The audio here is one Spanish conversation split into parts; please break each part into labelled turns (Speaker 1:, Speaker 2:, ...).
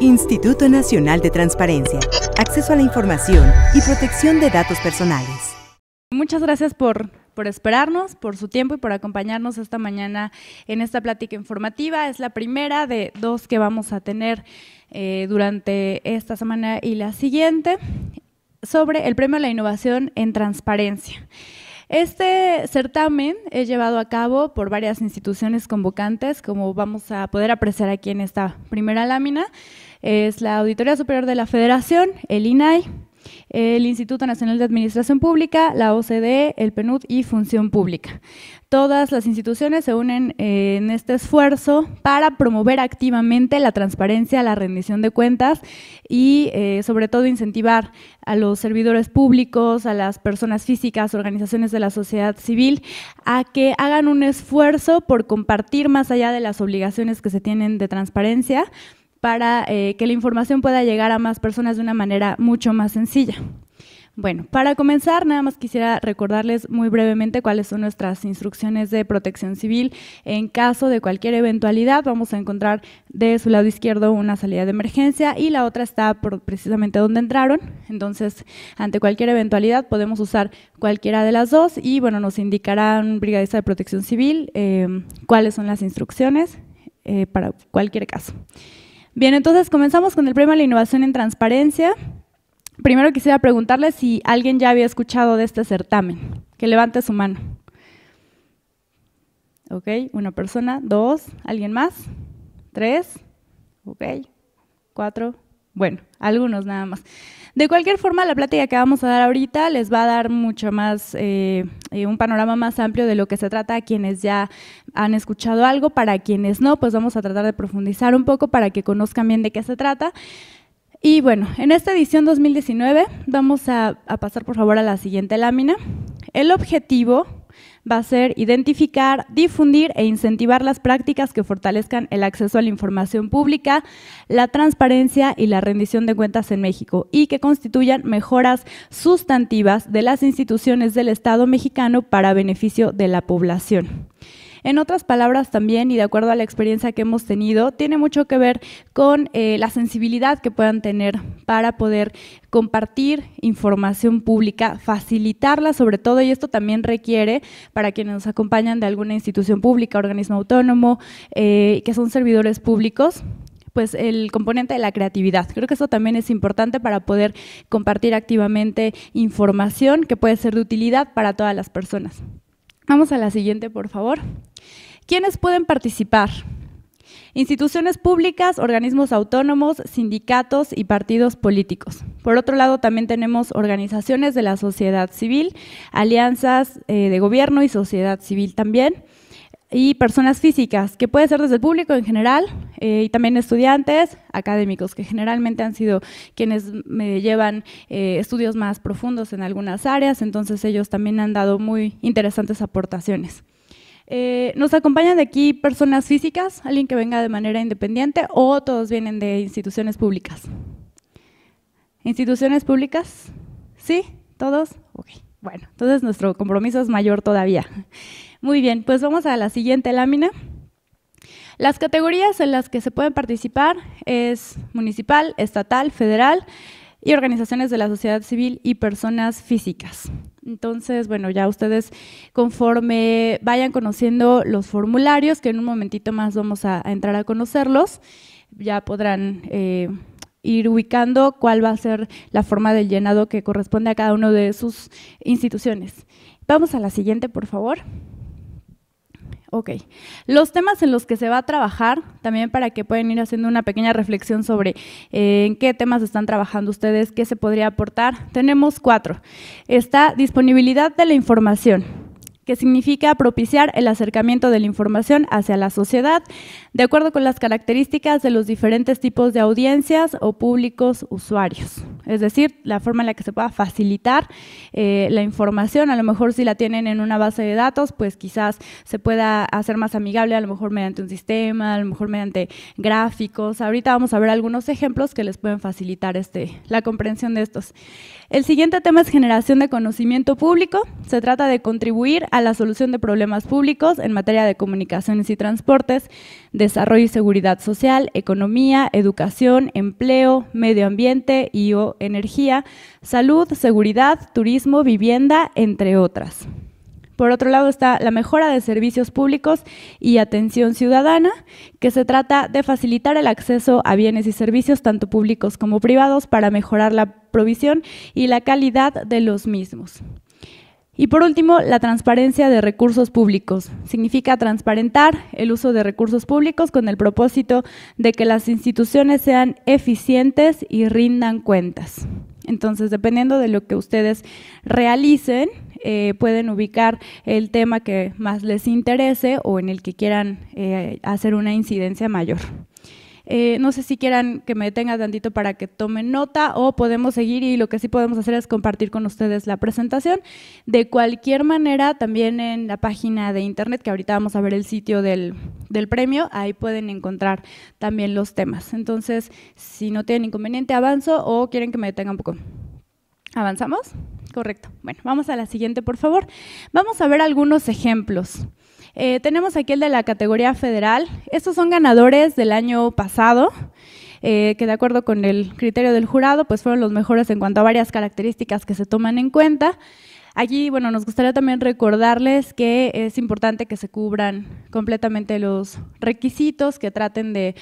Speaker 1: Instituto Nacional de Transparencia, Acceso a la Información y Protección de Datos Personales. Muchas gracias por, esperarnos, por su tiempo y por acompañarnos esta mañana en esta plática informativa. Es la primera de dos que vamos a tener eh, durante esta semana y la siguiente sobre el Premio a la Innovación en Transparencia. Este certamen es llevado a cabo por varias instituciones convocantes, como vamos a poder apreciar aquí en esta primera lámina es la Auditoría Superior de la Federación, el INAI, el Instituto Nacional de Administración Pública, la OCDE, el PNUD y Función Pública. Todas las instituciones se unen eh, en este esfuerzo para promover activamente la transparencia, la rendición de cuentas y eh, sobre todo incentivar a los servidores públicos, a las personas físicas, organizaciones de la sociedad civil, a que hagan un esfuerzo por compartir más allá de las obligaciones que se tienen de transparencia para eh, que la información pueda llegar a más personas de una manera mucho más sencilla. Bueno, para comenzar, nada más quisiera recordarles muy brevemente cuáles son nuestras instrucciones de protección civil. En caso de cualquier eventualidad, vamos a encontrar de su lado izquierdo una salida de emergencia y la otra está por precisamente donde entraron. Entonces, ante cualquier eventualidad, podemos usar cualquiera de las dos y, bueno, nos indicarán brigadista de protección civil eh, cuáles son las instrucciones eh, para cualquier caso. Bien, entonces comenzamos con el Premio a la Innovación en Transparencia. Primero quisiera preguntarle si alguien ya había escuchado de este certamen. Que levante su mano. Ok, una persona, dos, ¿alguien más? Tres, ok, cuatro, bueno, algunos nada más. De cualquier forma, la plática que vamos a dar ahorita les va a dar mucho más, eh, eh, un panorama más amplio de lo que se trata a quienes ya han escuchado algo, para quienes no, pues vamos a tratar de profundizar un poco para que conozcan bien de qué se trata. Y bueno, en esta edición 2019 vamos a pasar por favor a la siguiente lámina. El objetivo va a ser identificar, difundir e incentivar las prácticas que fortalezcan el acceso a la información pública, la transparencia y la rendición de cuentas en México y que constituyan mejoras sustantivas de las instituciones del Estado mexicano para beneficio de la población. En otras palabras también, y de acuerdo a la experiencia que hemos tenido, tiene mucho que ver con eh, la sensibilidad que puedan tener para poder compartir información pública, facilitarla sobre todo, y esto también requiere para quienes nos acompañan de alguna institución pública, organismo autónomo, eh, que son servidores públicos, pues el componente de la creatividad. Creo que eso también es importante para poder compartir activamente información que puede ser de utilidad para todas las personas. Vamos a la siguiente, por favor. ¿Quiénes pueden participar? Instituciones públicas, organismos autónomos, sindicatos y partidos políticos. Por otro lado, también tenemos organizaciones de la sociedad civil, alianzas eh, de gobierno y sociedad civil también y personas físicas, que puede ser desde el público en general eh, y también estudiantes académicos, que generalmente han sido quienes me llevan eh, estudios más profundos en algunas áreas, entonces ellos también han dado muy interesantes aportaciones. Eh, nos acompañan de aquí personas físicas, alguien que venga de manera independiente o todos vienen de instituciones públicas. ¿Instituciones públicas? ¿Sí? ¿Todos? Ok. Bueno, entonces nuestro compromiso es mayor todavía. Muy bien, pues vamos a la siguiente lámina. Las categorías en las que se pueden participar es municipal, estatal, federal y organizaciones de la sociedad civil y personas físicas. Entonces, bueno, ya ustedes conforme vayan conociendo los formularios, que en un momentito más vamos a, entrar a conocerlos, ya podrán eh, ir ubicando cuál va a ser la forma del llenado que corresponde a cada una de sus instituciones. Vamos a la siguiente, por favor. Ok. Los temas en los que se va a trabajar, también para que puedan ir haciendo una pequeña reflexión sobre eh, en qué temas están trabajando ustedes, qué se podría aportar. Tenemos cuatro. Está disponibilidad de la información que significa propiciar el acercamiento de la información hacia la sociedad, de acuerdo con las características de los diferentes tipos de audiencias o públicos usuarios es decir, la forma en la que se pueda facilitar eh, la información. A lo mejor si la tienen en una base de datos, pues quizás se pueda hacer más amigable, a lo mejor mediante un sistema, a lo mejor mediante gráficos. Ahorita vamos a ver algunos ejemplos que les pueden facilitar este, la comprensión de estos. El siguiente tema es generación de conocimiento público. Se trata de contribuir a la solución de problemas públicos en materia de comunicaciones y transportes, desarrollo y seguridad social, economía, educación, empleo, medio ambiente y o energía, salud, seguridad, turismo, vivienda, entre otras. Por otro lado está la mejora de servicios públicos y atención ciudadana, que se trata de facilitar el acceso a bienes y servicios tanto públicos como privados para mejorar la provisión y la calidad de los mismos. Y por último, la transparencia de recursos públicos. Significa transparentar el uso de recursos públicos con el propósito de que las instituciones sean eficientes y rindan cuentas. Entonces, dependiendo de lo que ustedes realicen, eh, pueden ubicar el tema que más les interese o en el que quieran eh, hacer una incidencia mayor. Eh, no sé si quieran que me detenga tantito para que tomen nota o podemos seguir y lo que sí podemos hacer es compartir con ustedes la presentación. De cualquier manera, también en la página de internet, que ahorita vamos a ver el sitio del, del premio, ahí pueden encontrar también los temas. Entonces, si no tienen inconveniente, avanzo o quieren que me detenga un poco. ¿Avanzamos? Correcto. Bueno, vamos a la siguiente, por favor. Vamos a ver algunos ejemplos. Eh, tenemos aquí el de la categoría federal. Estos son ganadores del año pasado, eh, que de acuerdo con el criterio del jurado, pues fueron los mejores en cuanto a varias características que se toman en cuenta. Allí, bueno, nos gustaría también recordarles que es importante que se cubran completamente los requisitos, que traten de,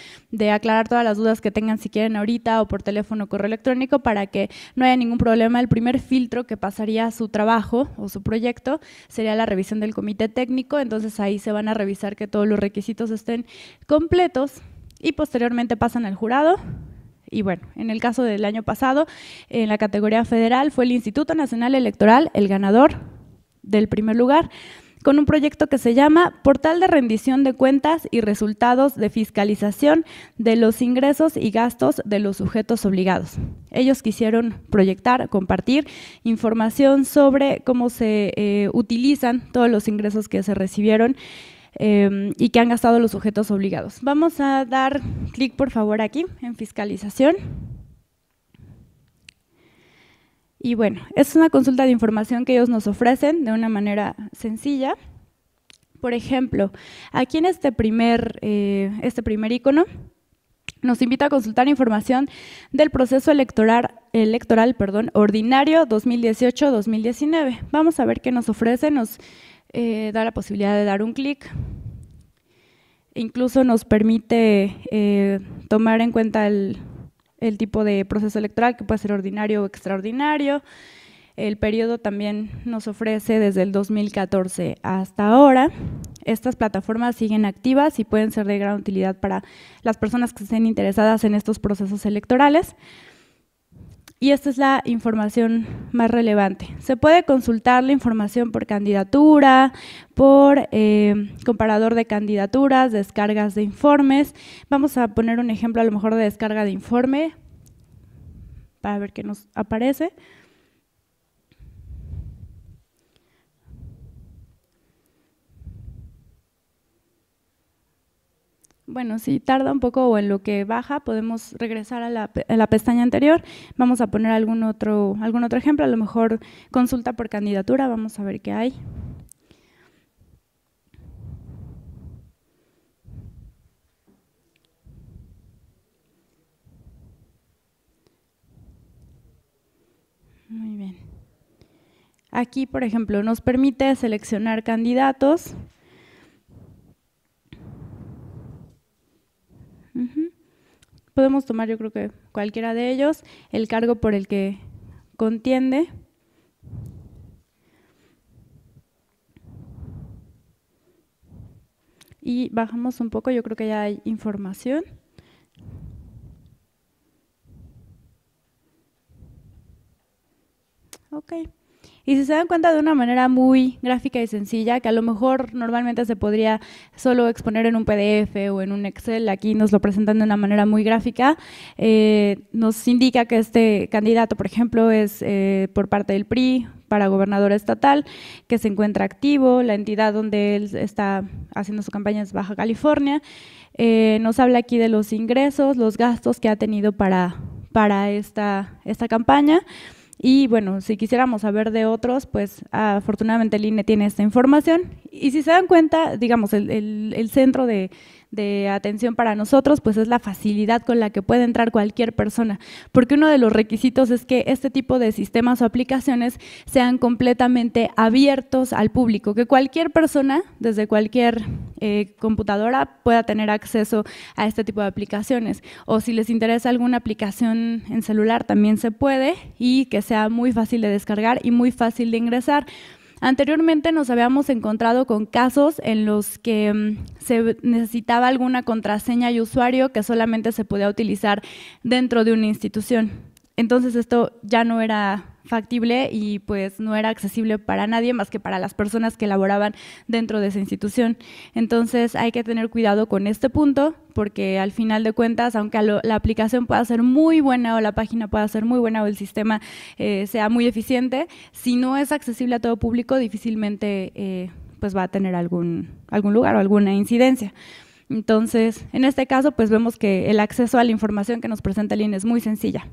Speaker 1: aclarar todas las dudas que tengan si quieren ahorita o por teléfono o correo electrónico para que no haya ningún problema. El primer filtro que pasaría su trabajo o su proyecto sería la revisión del comité técnico, entonces ahí se van a revisar que todos los requisitos estén completos y posteriormente pasan al jurado y bueno, en el caso del año pasado, en la categoría federal fue el Instituto Nacional Electoral el ganador del primer lugar con un proyecto que se llama Portal de Rendición de Cuentas y Resultados de Fiscalización de los Ingresos y Gastos de los Sujetos Obligados. Ellos quisieron proyectar, compartir información sobre cómo se eh, utilizan todos los ingresos que se recibieron Em, y que han gastado los sujetos obligados. Vamos a dar clic, por favor, aquí en fiscalización. Y bueno, es una consulta de información que ellos nos ofrecen de una manera sencilla. Por ejemplo, aquí en este primer, eh, este primer icono, nos invita a consultar información del proceso electoral, electoral perdón, ordinario 2018-2019. Vamos a ver qué nos ofrece. Nos eh, da la posibilidad de dar un clic. Incluso nos permite eh, tomar en cuenta el, el, tipo de proceso electoral, que puede ser ordinario o extraordinario. El periodo también nos ofrece desde el 2014 hasta ahora. Estas plataformas siguen activas y pueden ser de gran utilidad para las personas que estén interesadas en estos procesos electorales y esta es la información más relevante. Se puede consultar la información por candidatura, por eh, comparador de candidaturas, descargas de informes. Vamos a poner un ejemplo a lo mejor de descarga de informe para ver qué nos aparece. bueno, si tarda un poco o en lo que baja, podemos regresar a la, pestaña anterior. Vamos a poner algún otro, algún otro ejemplo, a lo mejor consulta por candidatura, vamos a ver qué hay. Muy bien. Aquí, por ejemplo, nos permite seleccionar candidatos podemos tomar yo creo que cualquiera de ellos, el cargo por el que contiende. Y bajamos un poco, yo creo que ya hay información. Okay. Y si se dan cuenta de una manera muy gráfica y sencilla, que a lo mejor normalmente se podría solo exponer en un PDF o en un Excel, aquí nos lo presentan de una manera muy gráfica, eh, nos indica que este candidato, por ejemplo, es eh, por parte del PRI para gobernador estatal, que se encuentra activo, la entidad donde él está haciendo su campaña es Baja California. Eh, nos habla aquí de los ingresos, los gastos que ha tenido para, para esta, esta campaña. Y bueno, si quisiéramos saber de otros, pues afortunadamente el INE tiene esta información. Y si se dan cuenta, digamos, el, el centro de, de atención para nosotros, pues es la facilidad con la que puede entrar cualquier persona, porque uno de los requisitos es que este tipo de sistemas o aplicaciones sean completamente abiertos al público, que cualquier persona desde cualquier eh, computadora pueda tener acceso a este tipo de aplicaciones, o si les interesa alguna aplicación en celular también se puede y que sea muy fácil de descargar y muy fácil de ingresar. Anteriormente nos habíamos encontrado con casos en los que mm, se necesitaba alguna contraseña y usuario que solamente se podía utilizar dentro de una institución. Entonces esto ya no era factible y pues no era accesible para nadie más que para las personas que laboraban dentro de esa institución. Entonces hay que tener cuidado con este punto porque al final de cuentas, aunque la aplicación pueda ser muy buena o la página pueda ser muy buena o el sistema eh, sea muy eficiente, si no es accesible a todo público, difícilmente eh, pues va a tener algún, algún lugar o alguna incidencia. Entonces, en este caso, pues vemos que el acceso a la información que nos presenta el INE es muy sencilla.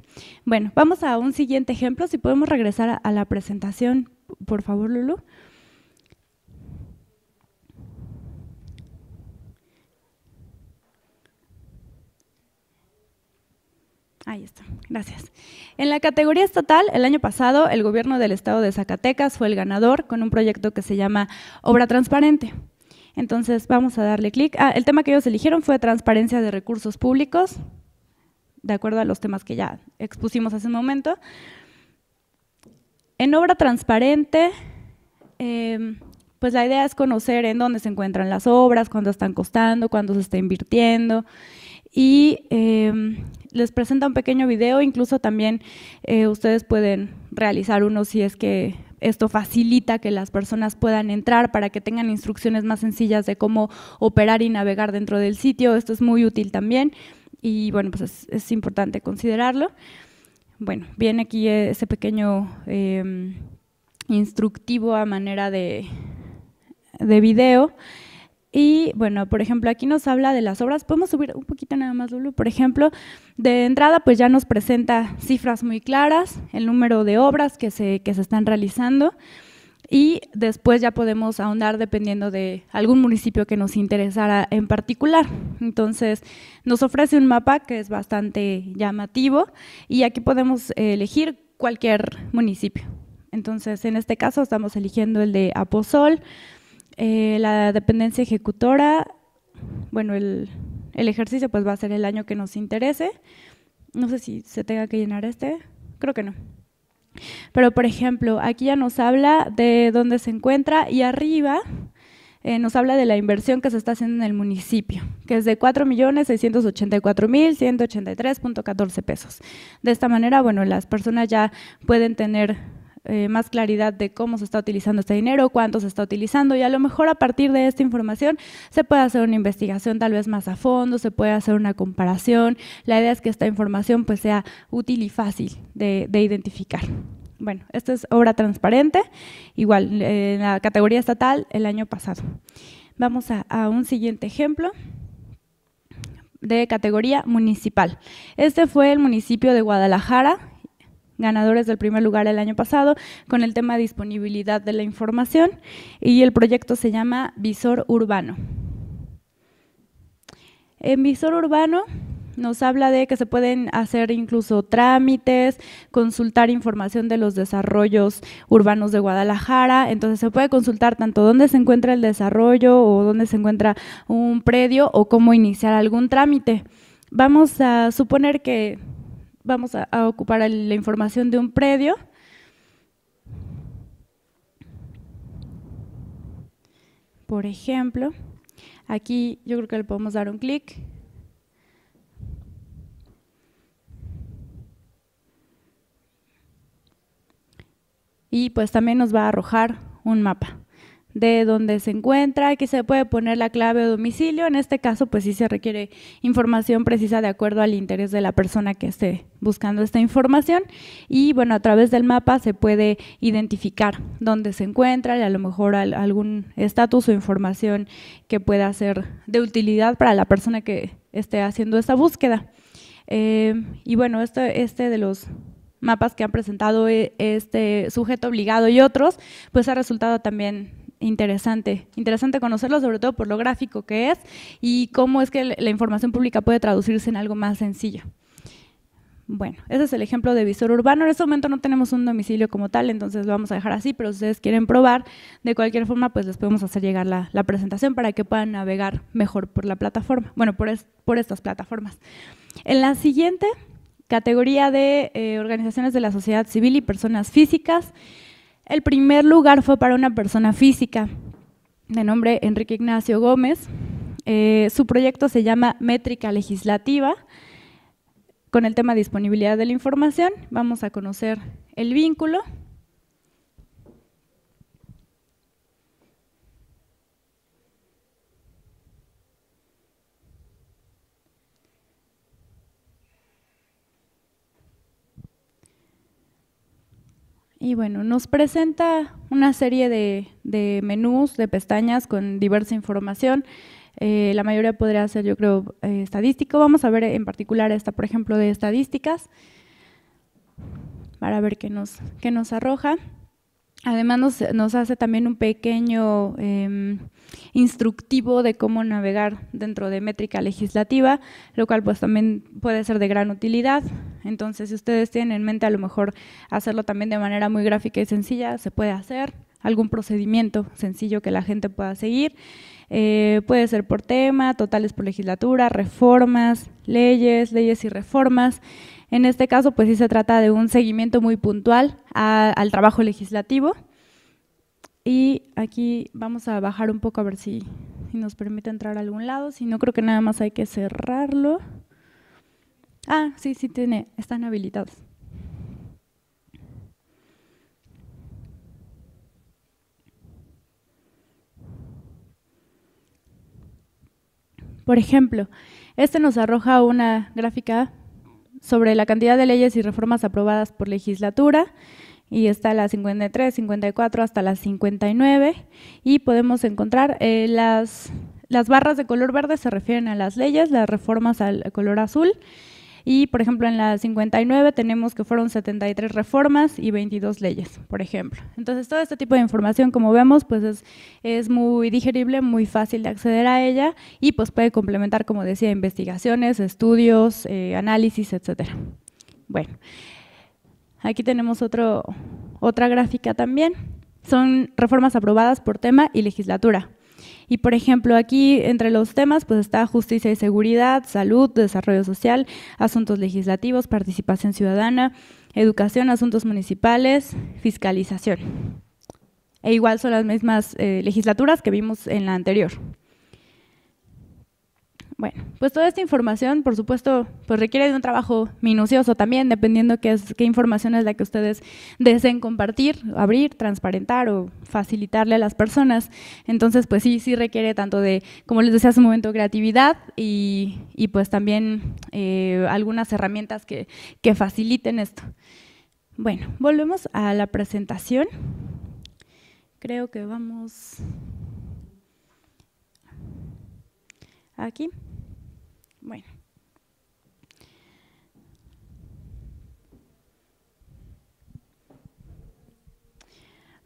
Speaker 1: Bueno, vamos a un siguiente ejemplo. Si podemos regresar a la presentación, por favor, Lulu. Ahí está, gracias. En la categoría estatal, el año pasado, el gobierno del estado de Zacatecas fue el ganador con un proyecto que se llama Obra Transparente. Entonces vamos a darle clic. Ah, el tema que ellos eligieron fue transparencia de recursos públicos, de acuerdo a los temas que ya expusimos hace un momento. En obra transparente, em, pues la idea es conocer en dónde se encuentran las obras, cuánto están costando, cuánto se está invirtiendo. Y em, les presenta un pequeño video, incluso también eh, ustedes pueden realizar uno si es que esto facilita que las personas puedan entrar para que tengan instrucciones más sencillas de cómo operar y navegar dentro del sitio. Esto es muy útil también y bueno, pues es, importante considerarlo. Bueno, viene aquí ese pequeño em, instructivo a manera de, de video. Y bueno, por ejemplo, aquí nos habla de las obras. Podemos subir un poquito nada más, Lulu. Por ejemplo, de entrada, pues ya nos presenta cifras muy claras, el número de obras que se, que se están realizando. Y después ya podemos ahondar dependiendo de algún municipio que nos interesara en particular. Entonces, nos ofrece un mapa que es bastante llamativo y aquí podemos elegir cualquier municipio. Entonces, en este caso estamos eligiendo el de Aposol. Eh, la dependencia ejecutora, bueno, el, el ejercicio pues va a ser el año que nos interese. No sé si se tenga que llenar este, creo que no. Pero por ejemplo, aquí ya nos habla de dónde se encuentra y arriba eh, nos habla de la inversión que se está haciendo en el municipio, que es de 4.684.183.14 pesos. De esta manera, bueno, las personas ya pueden tener eh, más claridad de cómo se está utilizando este dinero, cuánto se está utilizando y a lo mejor a partir de esta información se puede hacer una investigación tal vez más a fondo, se puede hacer una comparación. La idea es que esta información pues sea útil y fácil de, identificar. Bueno, esta es obra transparente, igual eh, en la categoría estatal el año pasado. Vamos a un siguiente ejemplo de categoría municipal. Este fue el municipio de Guadalajara, ganadores del primer lugar el año pasado con el tema disponibilidad de la información y el proyecto se llama Visor Urbano. En Visor Urbano nos habla de que se pueden hacer incluso trámites, consultar información de los desarrollos urbanos de Guadalajara, entonces se puede consultar tanto dónde se encuentra el desarrollo o dónde se encuentra un predio o cómo iniciar algún trámite. Vamos a suponer que vamos a, ocupar la información de un predio. Por ejemplo, aquí yo creo que le podemos dar un clic. Y pues también nos va a arrojar un mapa de dónde se encuentra, que se puede poner la clave o domicilio. En este caso, pues sí se requiere información precisa de acuerdo al interés de la persona que esté buscando esta información. Y bueno, a través del mapa se puede identificar dónde se encuentra y a lo mejor algún estatus o información que pueda ser de utilidad para la persona que esté haciendo esta búsqueda. Eh, y bueno, este, este de los mapas que han presentado eh, este sujeto obligado y otros, pues ha resultado también interesante, interesante conocerlo, sobre todo por lo gráfico que es y cómo es que la información pública puede traducirse en algo más sencillo. Bueno, ese es el ejemplo de visor urbano. En este momento no tenemos un domicilio como tal, entonces lo vamos a dejar así, pero si ustedes quieren probar, de cualquier forma, pues les podemos hacer llegar la, la presentación para que puedan navegar mejor por la plataforma, bueno, por, es, por estas plataformas. En la siguiente categoría de eh, organizaciones de la sociedad civil y personas físicas, el primer lugar fue para una persona física de nombre Enrique Ignacio Gómez. Eh, su proyecto se llama Métrica Legislativa. Con el tema disponibilidad de la información vamos a conocer el vínculo Y bueno, nos presenta una serie de, menús, de pestañas con diversa información. Eh, la mayoría podría ser, yo creo, eh, estadístico. Vamos a ver en particular esta, por ejemplo, de estadísticas, para ver qué nos arroja. Además nos, hace también un pequeño em, instructivo de cómo navegar dentro de métrica legislativa, lo cual pues también puede ser de gran utilidad. Entonces, si ustedes tienen en mente a lo mejor hacerlo también de manera muy gráfica y sencilla, se puede hacer algún procedimiento sencillo que la gente pueda seguir. Eh, puede ser por tema, totales por legislatura, reformas, leyes, leyes y reformas. En este caso, pues sí se trata de un seguimiento muy puntual al trabajo legislativo. Y aquí vamos a bajar un poco a ver si, si nos permite entrar a algún lado. Si no, creo que nada más hay que cerrarlo. Ah, sí, sí tiene, están habilitados. Por ejemplo, este nos arroja una gráfica sobre la cantidad de leyes y reformas aprobadas por legislatura y está la 53, 54 hasta la 59 y podemos encontrar eh, las, las barras de color verde se refieren a las leyes, las reformas al color azul y, por ejemplo, en la 59 tenemos que fueron 73 reformas y 22 leyes, por ejemplo. Entonces, todo este tipo de información, como vemos, pues es, muy digerible, muy fácil de acceder a ella y pues puede complementar, como decía, investigaciones, estudios, eh, análisis, etcétera. Bueno, aquí tenemos otro, otra gráfica también. Son reformas aprobadas por tema y legislatura. Y por ejemplo, aquí entre los temas pues está justicia y seguridad, salud, desarrollo social, asuntos legislativos, participación ciudadana, educación, asuntos municipales, fiscalización. E igual son las mismas eh, legislaturas que vimos en la anterior. Bueno, pues toda esta información, por supuesto, pues requiere de un trabajo minucioso también, dependiendo qué, qué información es la que ustedes deseen compartir, abrir, transparentar o facilitarle a las personas. Entonces, pues sí, sí requiere tanto de, como les decía hace un momento, creatividad y, pues también eh, algunas herramientas que, que faciliten esto. Bueno, volvemos a la presentación. Creo que vamos aquí.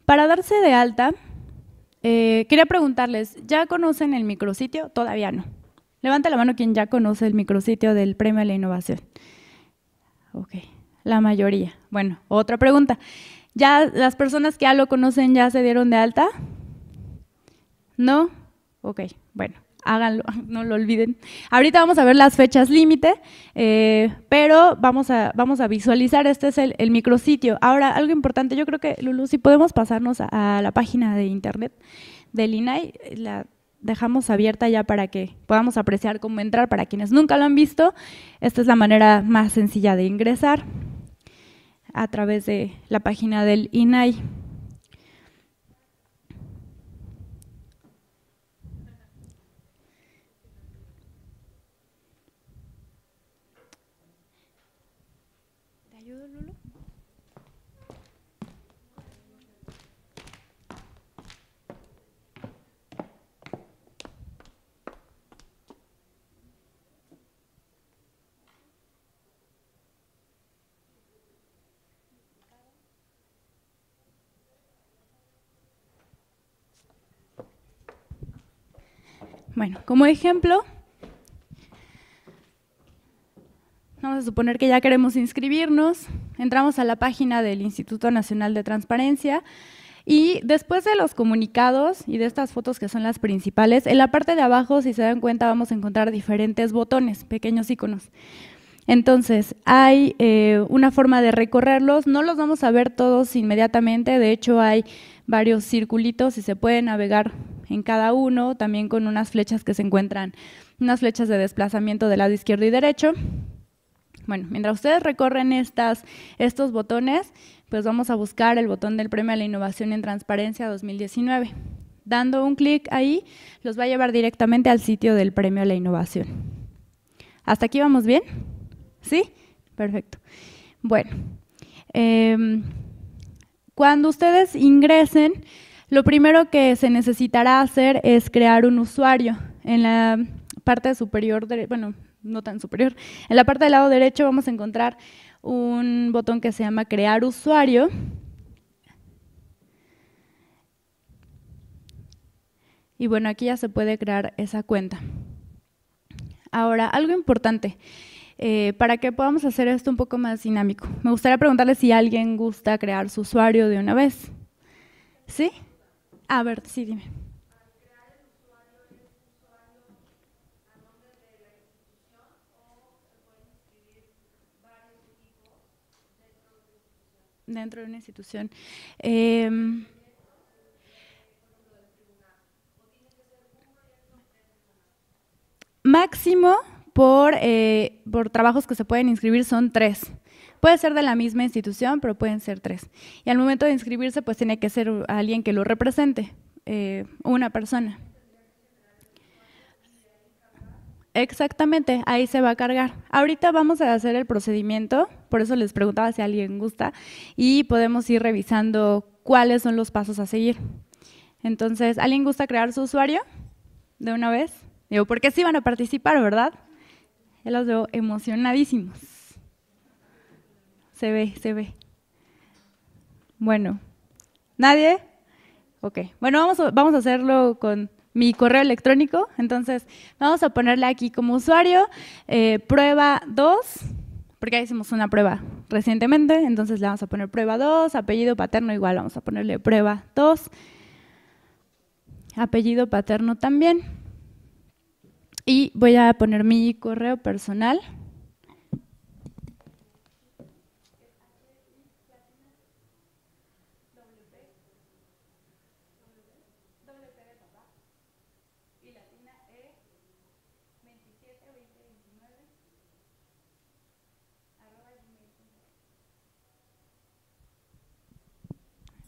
Speaker 1: Para darse de alta, eh, quería preguntarles, ¿ya conocen el micrositio? Todavía no. Levanta la mano quien ya conoce el micrositio del Premio a la Innovación. Ok, la mayoría. Bueno, otra pregunta. ¿Ya las personas que ya lo conocen ya se dieron de alta? ¿No? Ok, bueno háganlo, no lo olviden. Ahorita vamos a ver las fechas límite, eh, pero vamos a, vamos a visualizar, este es el, micrositio. Ahora, algo importante, yo creo que, Lulu, si podemos pasarnos a la página de internet del INAI, eh, la dejamos abierta ya para que podamos apreciar cómo entrar. Para quienes nunca lo han visto, esta es la manera más sencilla de ingresar a través de la página del INAI. Bueno, como ejemplo, suponer que ya queremos inscribirnos, entramos a la página del Instituto Nacional de Transparencia y después de los comunicados y de estas fotos que son las principales, en la parte de abajo, si se dan cuenta, vamos a encontrar diferentes botones, pequeños iconos. Entonces, hay eh, una forma de recorrerlos, no los vamos a ver todos inmediatamente, de hecho hay varios circulitos y se puede navegar en cada uno, también con unas flechas que se encuentran, unas flechas de desplazamiento del lado izquierdo y derecho. Bueno, mientras ustedes recorren estos botones, pues vamos a buscar el botón del Premio a la Innovación en Transparencia 2019. Dando un clic ahí, los va a llevar directamente al sitio del Premio a la Innovación. ¿Hasta aquí vamos bien? ¿Sí? Perfecto. Bueno, em, cuando ustedes ingresen, lo primero que se necesitará hacer es crear un usuario. En la parte superior, de, bueno, no tan superior. En la parte del lado derecho vamos a encontrar un botón que se llama crear usuario. Y bueno, aquí ya se puede crear esa cuenta. Ahora, algo importante, eh, para que podamos hacer esto un poco más dinámico. Me gustaría preguntarle si alguien gusta crear su usuario de una vez. ¿Sí? A ver, sí, dime. dentro de una institución. Em, máximo por, eh, por trabajos que se pueden inscribir son tres. Puede ser de la misma institución, pero pueden ser tres. Y al momento de inscribirse, pues tiene que ser alguien que lo represente, eh, una persona. Exactamente, ahí se va a cargar. Ahorita vamos a hacer el procedimiento, por eso les preguntaba si alguien gusta, y podemos ir revisando cuáles son los pasos a seguir. Entonces, ¿alguien gusta crear su usuario de una vez? Digo, porque sí van a participar, ¿verdad? Ya los veo emocionadísimos. Se ve, se ve. Bueno, ¿nadie? Ok, bueno, vamos vamos a hacerlo con mi correo electrónico. Entonces, vamos a ponerle aquí como usuario eh, prueba 2, porque ya hicimos una prueba recientemente, entonces le vamos a poner prueba 2, apellido paterno igual, vamos a ponerle prueba 2, apellido paterno también. Y voy a poner mi correo personal.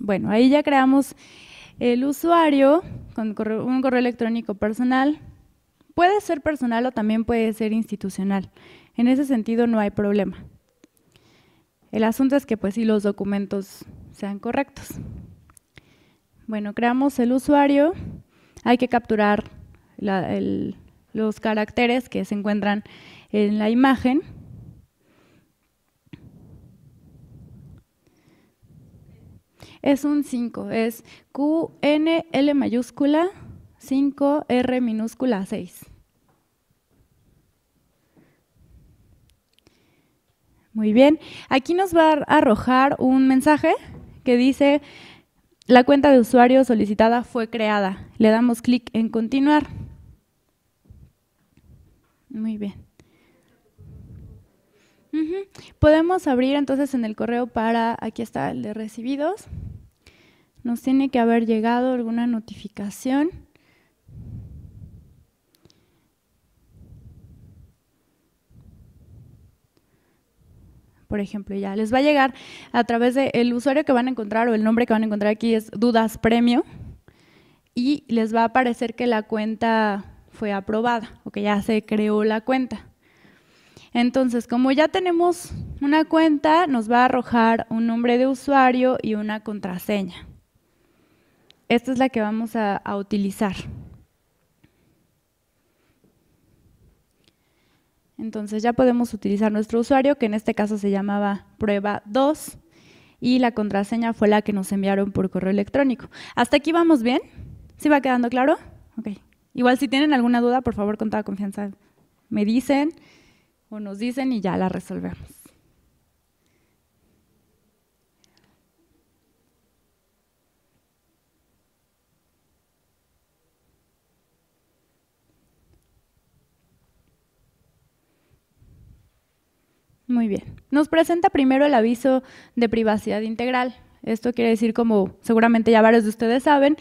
Speaker 1: Bueno, ahí ya creamos el usuario con un correo electrónico personal. Puede ser personal o también puede ser institucional. En ese sentido no hay problema. El asunto es que pues si los documentos sean correctos. Bueno, creamos el usuario. Hay que capturar los caracteres que se encuentran en la imagen. es un 5, es QNL mayúscula, 5, R minúscula, 6. Muy bien, aquí nos va a arrojar un mensaje que dice, la cuenta de usuario solicitada fue creada. Le damos clic en continuar. Muy bien. Podemos abrir entonces en el correo para, aquí está el de recibidos. Nos tiene que haber llegado alguna notificación. por ejemplo, ya les va a llegar a través del usuario que van a encontrar o el nombre que van a encontrar aquí es Dudas Premio y les va a aparecer que la cuenta fue aprobada o que ya se creó la cuenta. Entonces, como ya tenemos una cuenta, nos va a arrojar un nombre de usuario y una contraseña. Esta es la que vamos a, utilizar. Entonces ya podemos utilizar nuestro usuario, que en este caso se llamaba prueba 2, y la contraseña fue la que nos enviaron por correo electrónico. ¿Hasta aquí vamos bien? ¿Sí va quedando claro? Ok. Igual si tienen alguna duda, por favor, con toda confianza me dicen o nos dicen y ya la resolvemos. Muy bien. Nos presenta primero el aviso de privacidad integral. Esto quiere decir, como seguramente ya varios de ustedes saben,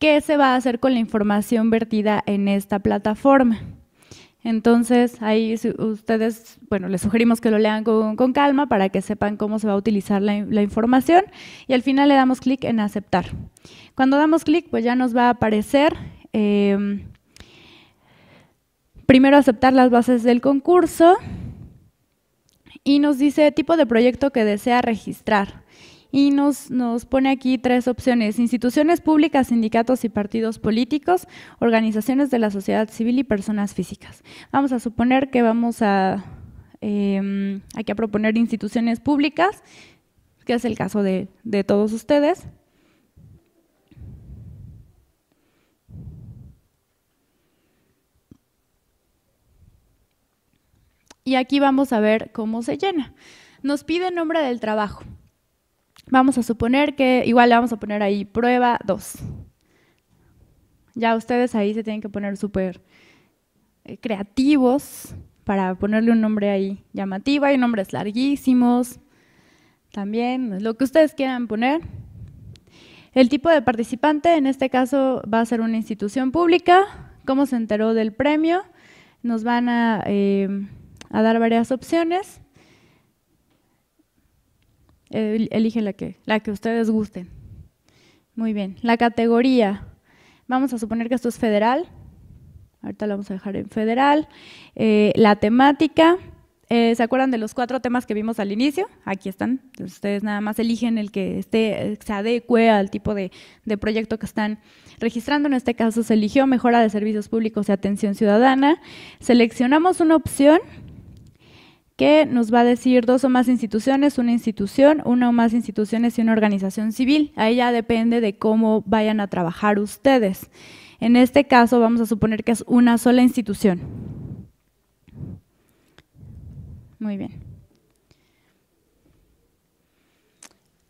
Speaker 1: qué se va a hacer con la información vertida en esta plataforma. Entonces, ahí ustedes, bueno, les sugerimos que lo lean con, calma para que sepan cómo se va a utilizar la, información y al final le damos clic en aceptar. Cuando damos clic, pues ya nos va a aparecer eh, primero aceptar las bases del concurso, y nos dice tipo de proyecto que desea registrar. Y nos, nos pone aquí tres opciones, instituciones públicas, sindicatos y partidos políticos, organizaciones de la sociedad civil y personas físicas. Vamos a suponer que vamos a, em, aquí a proponer instituciones públicas, que es el caso de, de todos ustedes. Y aquí vamos a ver cómo se llena. Nos pide nombre del trabajo. Vamos a suponer que, igual le vamos a poner ahí prueba 2. Ya ustedes ahí se tienen que poner súper eh, creativos para ponerle un nombre ahí llamativo. Hay nombres larguísimos, también, lo que ustedes quieran poner. El tipo de participante, en este caso, va a ser una institución pública. ¿Cómo se enteró del premio? Nos van a eh, a dar varias opciones. Eligen la que, la que ustedes gusten. Muy bien. La categoría. Vamos a suponer que esto es federal. Ahorita la vamos a dejar en federal. Eh, la temática. Eh, ¿Se acuerdan de los cuatro temas que vimos al inicio? Aquí están. ustedes nada más eligen el que esté, se adecue al tipo de, de, proyecto que están registrando. En este caso se eligió mejora de servicios públicos y atención ciudadana. Seleccionamos una opción que nos va a decir dos o más instituciones, una institución, una o más instituciones y una organización civil. Ahí ya depende de cómo vayan a trabajar ustedes. En este caso vamos a suponer que es una sola institución. Muy bien.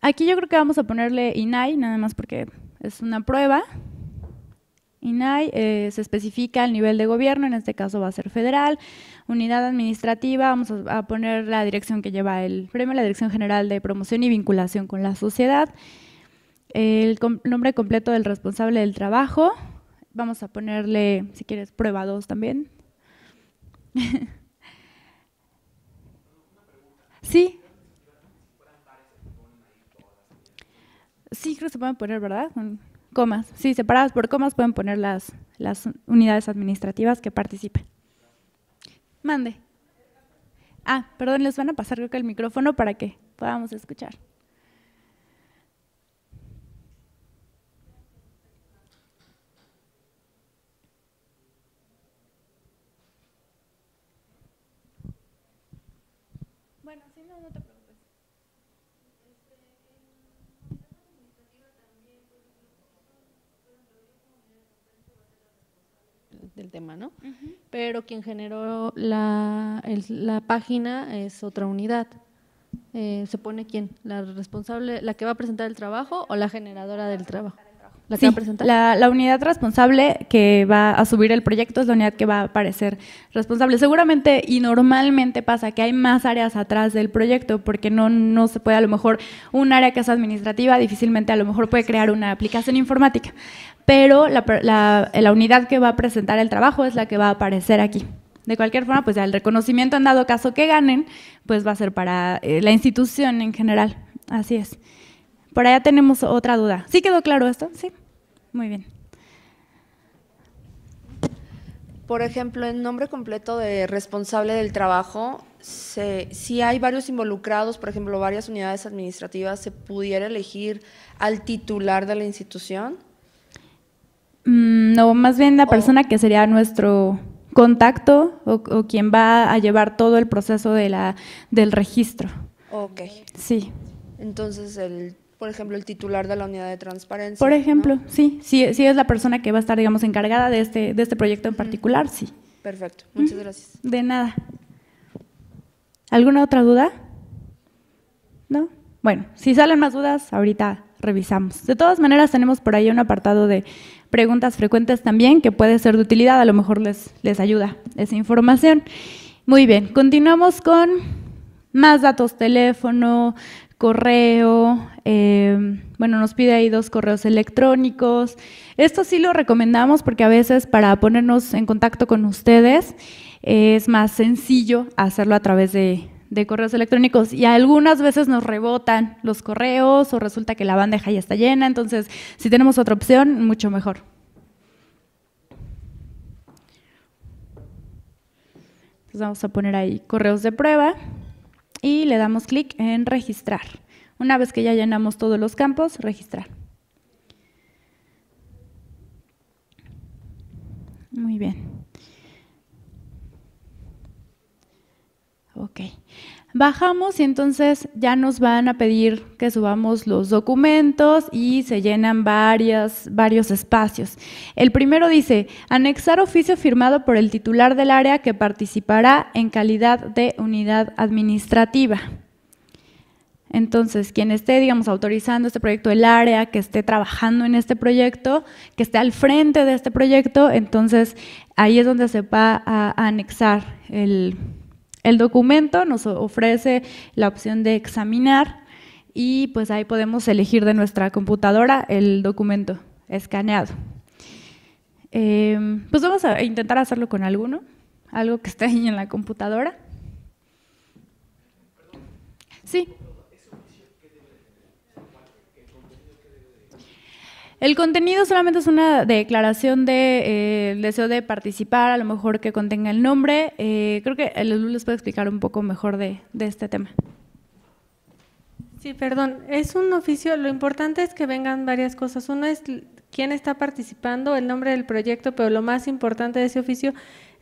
Speaker 1: Aquí yo creo que vamos a ponerle INAI, nada más porque es una prueba. INAI, eh, se especifica el nivel de gobierno, en este caso va a ser federal, unidad administrativa, vamos a, poner la dirección que lleva el premio, la Dirección General de Promoción y Vinculación con la Sociedad, el nombre completo del responsable del trabajo, vamos a ponerle, si quieres, prueba 2 también. sí. Sí, creo que se pueden poner, ¿verdad? Comas, sí, separadas por comas pueden poner las, las unidades administrativas que participen. Mande. Ah, perdón, les van a pasar creo que el micrófono para que podamos escuchar.
Speaker 2: pero quien generó la, página es otra unidad. Eh, ¿Se pone quién? ¿La responsable, la que va a presentar el trabajo o la generadora del trabajo?
Speaker 1: La, que va a presentar? la, la unidad responsable que va a subir el proyecto es la unidad que va a aparecer responsable. Seguramente y normalmente pasa que hay más áreas atrás del proyecto porque no, no se puede a lo mejor un área que es administrativa difícilmente a lo mejor puede crear una aplicación informática pero la, unidad que va a presentar el trabajo es la que va a aparecer aquí. De cualquier forma, pues ya el reconocimiento han dado caso que ganen, pues va a ser para eh, la institución en general. Así es. Por allá tenemos otra duda. ¿Sí quedó claro esto? Sí. Muy bien.
Speaker 2: Por ejemplo, en nombre completo de responsable del trabajo, si hay varios involucrados, por ejemplo, varias unidades administrativas, ¿se pudiera elegir al titular de la institución?
Speaker 1: Mm, no, más bien la oh. persona que sería nuestro contacto o, quien va a llevar todo el proceso de la, del registro.
Speaker 2: Ok. Sí. Entonces, por ejemplo, el titular de la unidad de transparencia. Por
Speaker 1: ejemplo, sí, sí, es la persona que va a estar, digamos, encargada de este, este proyecto en particular, sí. Perfecto, muchas gracias. De nada. ¿Alguna otra duda? ¿No? Bueno, si salen más dudas, ahorita revisamos. De todas maneras, tenemos por ahí un apartado de preguntas frecuentes también que puede ser de utilidad, a lo mejor les, ayuda esa información. Muy bien, continuamos con más datos, teléfono, correo, eh, bueno, nos pide ahí dos correos electrónicos. Esto sí lo recomendamos porque a veces para ponernos en contacto con ustedes eh, es más sencillo hacerlo a través de, de correos electrónicos y algunas veces nos rebotan los correos o resulta que la bandeja ya está llena, entonces si tenemos otra opción, mucho mejor. Entonces vamos a poner ahí correos de prueba y le damos clic en registrar. Una vez que ya llenamos todos los campos, registrar. Muy bien. Ok. Bajamos y entonces ya nos van a pedir que subamos los documentos y se llenan varias, varios espacios. El primero dice, anexar oficio firmado por el titular del área que participará en calidad de unidad administrativa. Entonces, quien esté, digamos, autorizando este proyecto, el área que esté trabajando en este proyecto, que esté al frente de este proyecto, entonces ahí es donde se va a anexar el el documento nos ofrece la opción de examinar y pues ahí podemos elegir de nuestra computadora el documento escaneado. Em, pues vamos a intentar hacerlo con alguno, algo que esté ahí en la computadora. Sí. El contenido solamente es una declaración de eh, deseo de participar, a lo mejor que contenga el nombre. Eh, creo que Lulu les puede explicar un poco mejor de, de este tema.
Speaker 2: Sí, perdón. Es un oficio, lo importante es que vengan varias cosas. Uno es quién está participando, el nombre del proyecto, pero lo más importante de ese oficio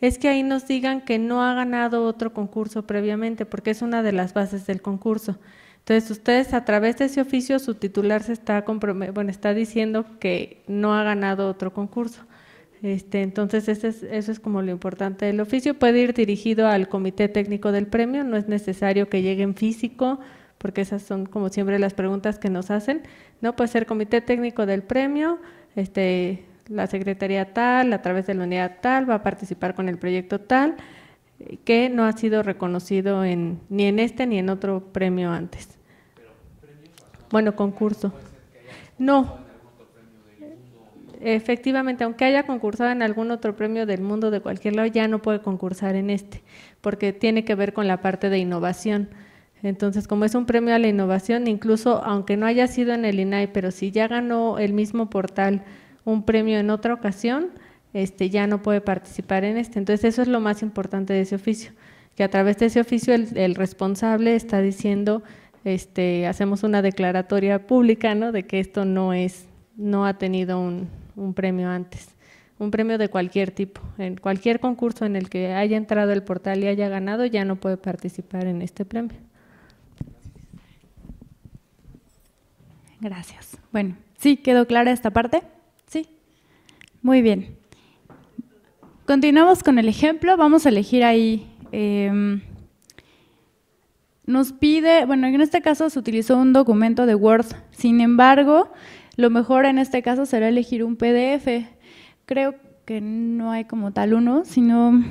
Speaker 2: es que ahí nos digan que no ha ganado otro concurso previamente, porque es una de las bases del concurso. Entonces, ustedes a través de ese oficio, su titular se está, bueno, está diciendo que no ha ganado otro concurso. Este, entonces, ese es, eso es como lo importante. del oficio puede ir dirigido al comité técnico del premio, no es necesario que llegue en físico, porque esas son como siempre las preguntas que nos hacen. No puede ser comité técnico del premio, este, la secretaría tal, a través de la unidad tal, va a participar con el proyecto tal que no ha sido reconocido en, ni en este ni en otro premio antes. Bueno, concurso. No. Efectivamente, aunque haya concursado en algún otro premio del mundo de cualquier lado, ya no puede concursar en este, porque tiene que ver con la parte de innovación. Entonces, como es un premio a la innovación, incluso aunque no haya sido en el INAI, pero si ya ganó el mismo portal un premio en otra ocasión, este, ya no puede participar en este. Entonces eso es lo más importante de ese oficio, que a través de ese oficio el, responsable está diciendo, este, hacemos una declaratoria pública ¿no? de que esto no, es, no ha tenido un, un premio antes un premio de cualquier tipo. En cualquier concurso en el que haya entrado el portal y haya ganado, ya no puede participar en este premio. Gracias. Bueno, ¿sí
Speaker 1: quedó clara esta parte? Sí. Muy bien. Continuamos con el ejemplo, vamos a elegir ahí. Em, nos pide, bueno, en este caso se utilizó un documento de Word, sin embargo, lo mejor en este caso será elegir un PDF. Creo que no hay como tal uno, sino,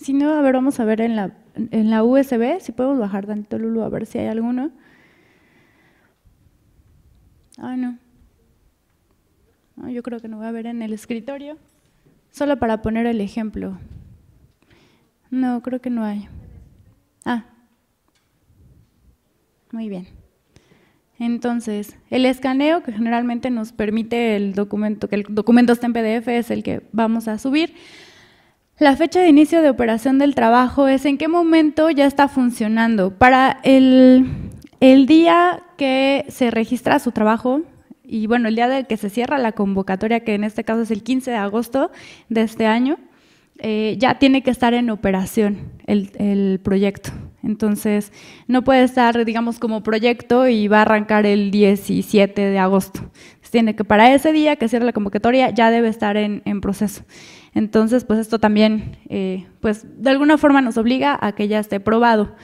Speaker 1: sino a ver, vamos a ver en la, en la USB, si podemos bajar tanto, Lulu, a ver si hay alguno. Ah, no. ¿no? yo creo que no voy a ver en el escritorio, solo para poner el ejemplo. No, creo que no hay. Ah, muy bien. Entonces, el escaneo que generalmente nos permite el documento, que el documento está en PDF, es el que vamos a subir. La fecha de inicio de operación del trabajo es en qué momento ya está funcionando. Para el, el día que se registra su trabajo, y bueno, el día de que se cierra la convocatoria, que en este caso es el 15 de agosto de este año, eh, ya tiene que estar en operación el, proyecto. Entonces, no puede estar, digamos, como proyecto y va a arrancar el 17 de agosto. tiene que para ese día que cierra la convocatoria ya debe estar en, proceso. Entonces, pues esto también, eh, pues de alguna forma nos obliga a que ya esté probado.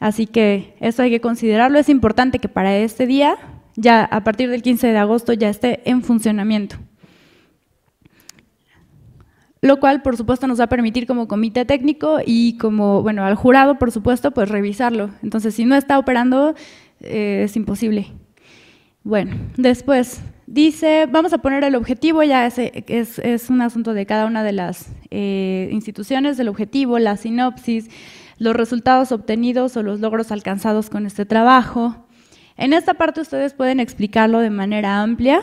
Speaker 1: Así que eso hay que considerarlo. Es importante que para este día ya a partir del 15 de agosto ya esté en funcionamiento. Lo cual, por supuesto, nos va a permitir como comité técnico y como, bueno, al jurado, por supuesto, pues revisarlo. Entonces, si no está operando, eh, es imposible. Bueno, después dice, vamos a poner el objetivo, ya es, es, un asunto de cada una de las eh, instituciones, el objetivo, la sinopsis, los resultados obtenidos o los logros alcanzados con este trabajo, en esta parte ustedes pueden explicarlo de manera amplia,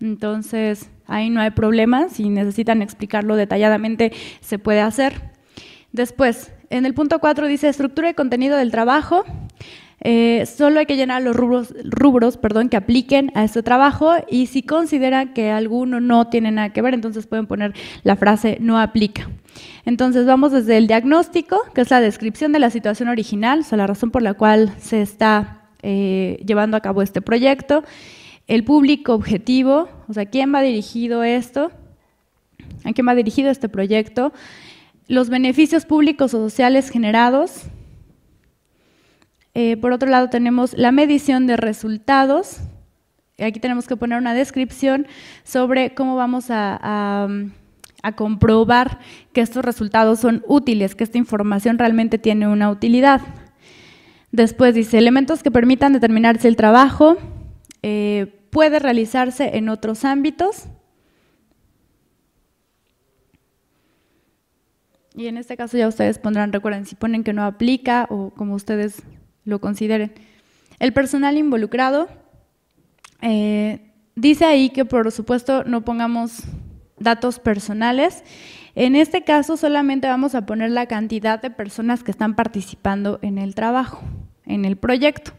Speaker 1: entonces ahí no hay problema, si necesitan explicarlo detalladamente se puede hacer. Después, en el punto 4 dice estructura y contenido del trabajo. Eh, solo hay que llenar los rubros, rubros perdón, que apliquen a este trabajo y si consideran que alguno no tiene nada que ver, entonces pueden poner la frase no aplica. Entonces vamos desde el diagnóstico, que es la descripción de la situación original, o sea, la razón por la cual se está eh, llevando a cabo este proyecto, el público objetivo, o sea, quién va dirigido esto, a quién va dirigido este proyecto, los beneficios públicos o sociales generados. Eh, por otro lado, tenemos la medición de resultados. Aquí tenemos que poner una descripción sobre cómo vamos a comprobar que estos resultados son útiles, que esta información realmente tiene una utilidad. Después dice, elementos que permitan determinar si el trabajo eh, puede realizarse en otros ámbitos. Y en este caso ya ustedes pondrán, recuerden, si ponen que no aplica o como ustedes lo consideren. El personal involucrado eh, dice ahí que por supuesto no pongamos datos personales en este caso solamente vamos a poner la cantidad de personas que están participando en el trabajo, en el proyecto.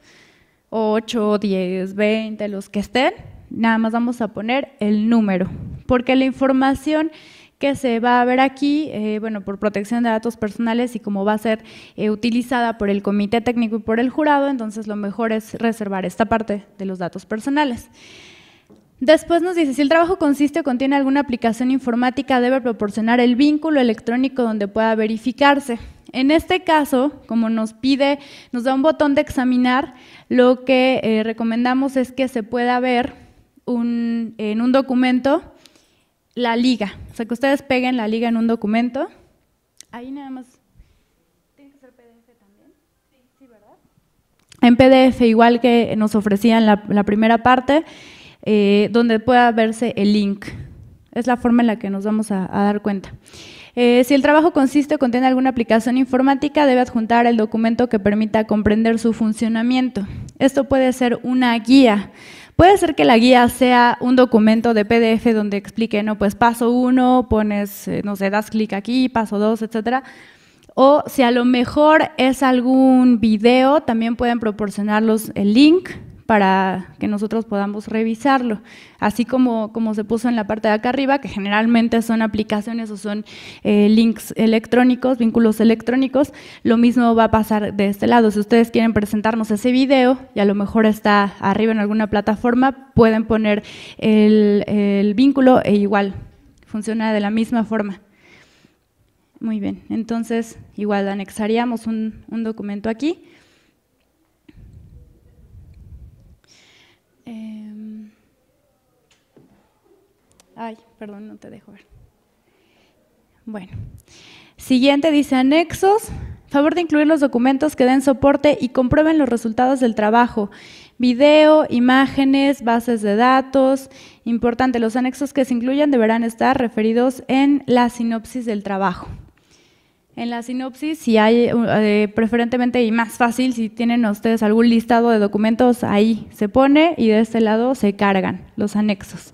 Speaker 1: 8, 10, 20, los que estén, nada más vamos a poner el número, porque la información que se va a ver aquí, eh, bueno, por protección de datos personales y como va a ser eh, utilizada por el comité técnico y por el jurado, entonces lo mejor es reservar esta parte de los datos personales. Después nos dice, si el trabajo consiste o contiene alguna aplicación informática, debe proporcionar el vínculo electrónico donde pueda verificarse. En este caso, como nos pide, nos da un botón de examinar, lo que eh, recomendamos es que se pueda ver en un documento la liga. O sea, que ustedes peguen la liga en un documento. Ahí nada más. ¿Tiene que ser PDF también? Sí, ¿verdad? En PDF, igual que nos ofrecían la, la primera parte. Eh, donde pueda verse el link. Es la forma en la que nos vamos a, dar cuenta. Eh, si el trabajo consiste o contiene alguna aplicación informática, debe adjuntar el documento que permita comprender su funcionamiento. Esto puede ser una guía. Puede ser que la guía sea un documento de PDF donde explique, no, pues paso uno, pones, eh, no sé, das clic aquí, paso dos, etcétera. O si a lo mejor es algún video, también pueden proporcionarlos el link para que nosotros podamos revisarlo. Así como, como se puso en la parte de acá arriba, que generalmente son aplicaciones o son eh, links electrónicos, vínculos electrónicos, lo mismo va a pasar de este lado. Si ustedes quieren presentarnos ese video y a lo mejor está arriba en alguna plataforma, pueden poner el, vínculo e igual, funciona de la misma forma. Muy bien, entonces igual anexaríamos un documento aquí. Ay, perdón, no te dejo ver. Bueno, siguiente dice anexos. Favor de incluir los documentos que den soporte y comprueben los resultados del trabajo. Video, imágenes, bases de datos. Importante, los anexos que se incluyan deberán estar referidos en la sinopsis del trabajo. En la sinopsis, si hay eh, preferentemente y más fácil, si tienen ustedes algún listado de documentos, ahí se pone y de este lado se cargan los anexos.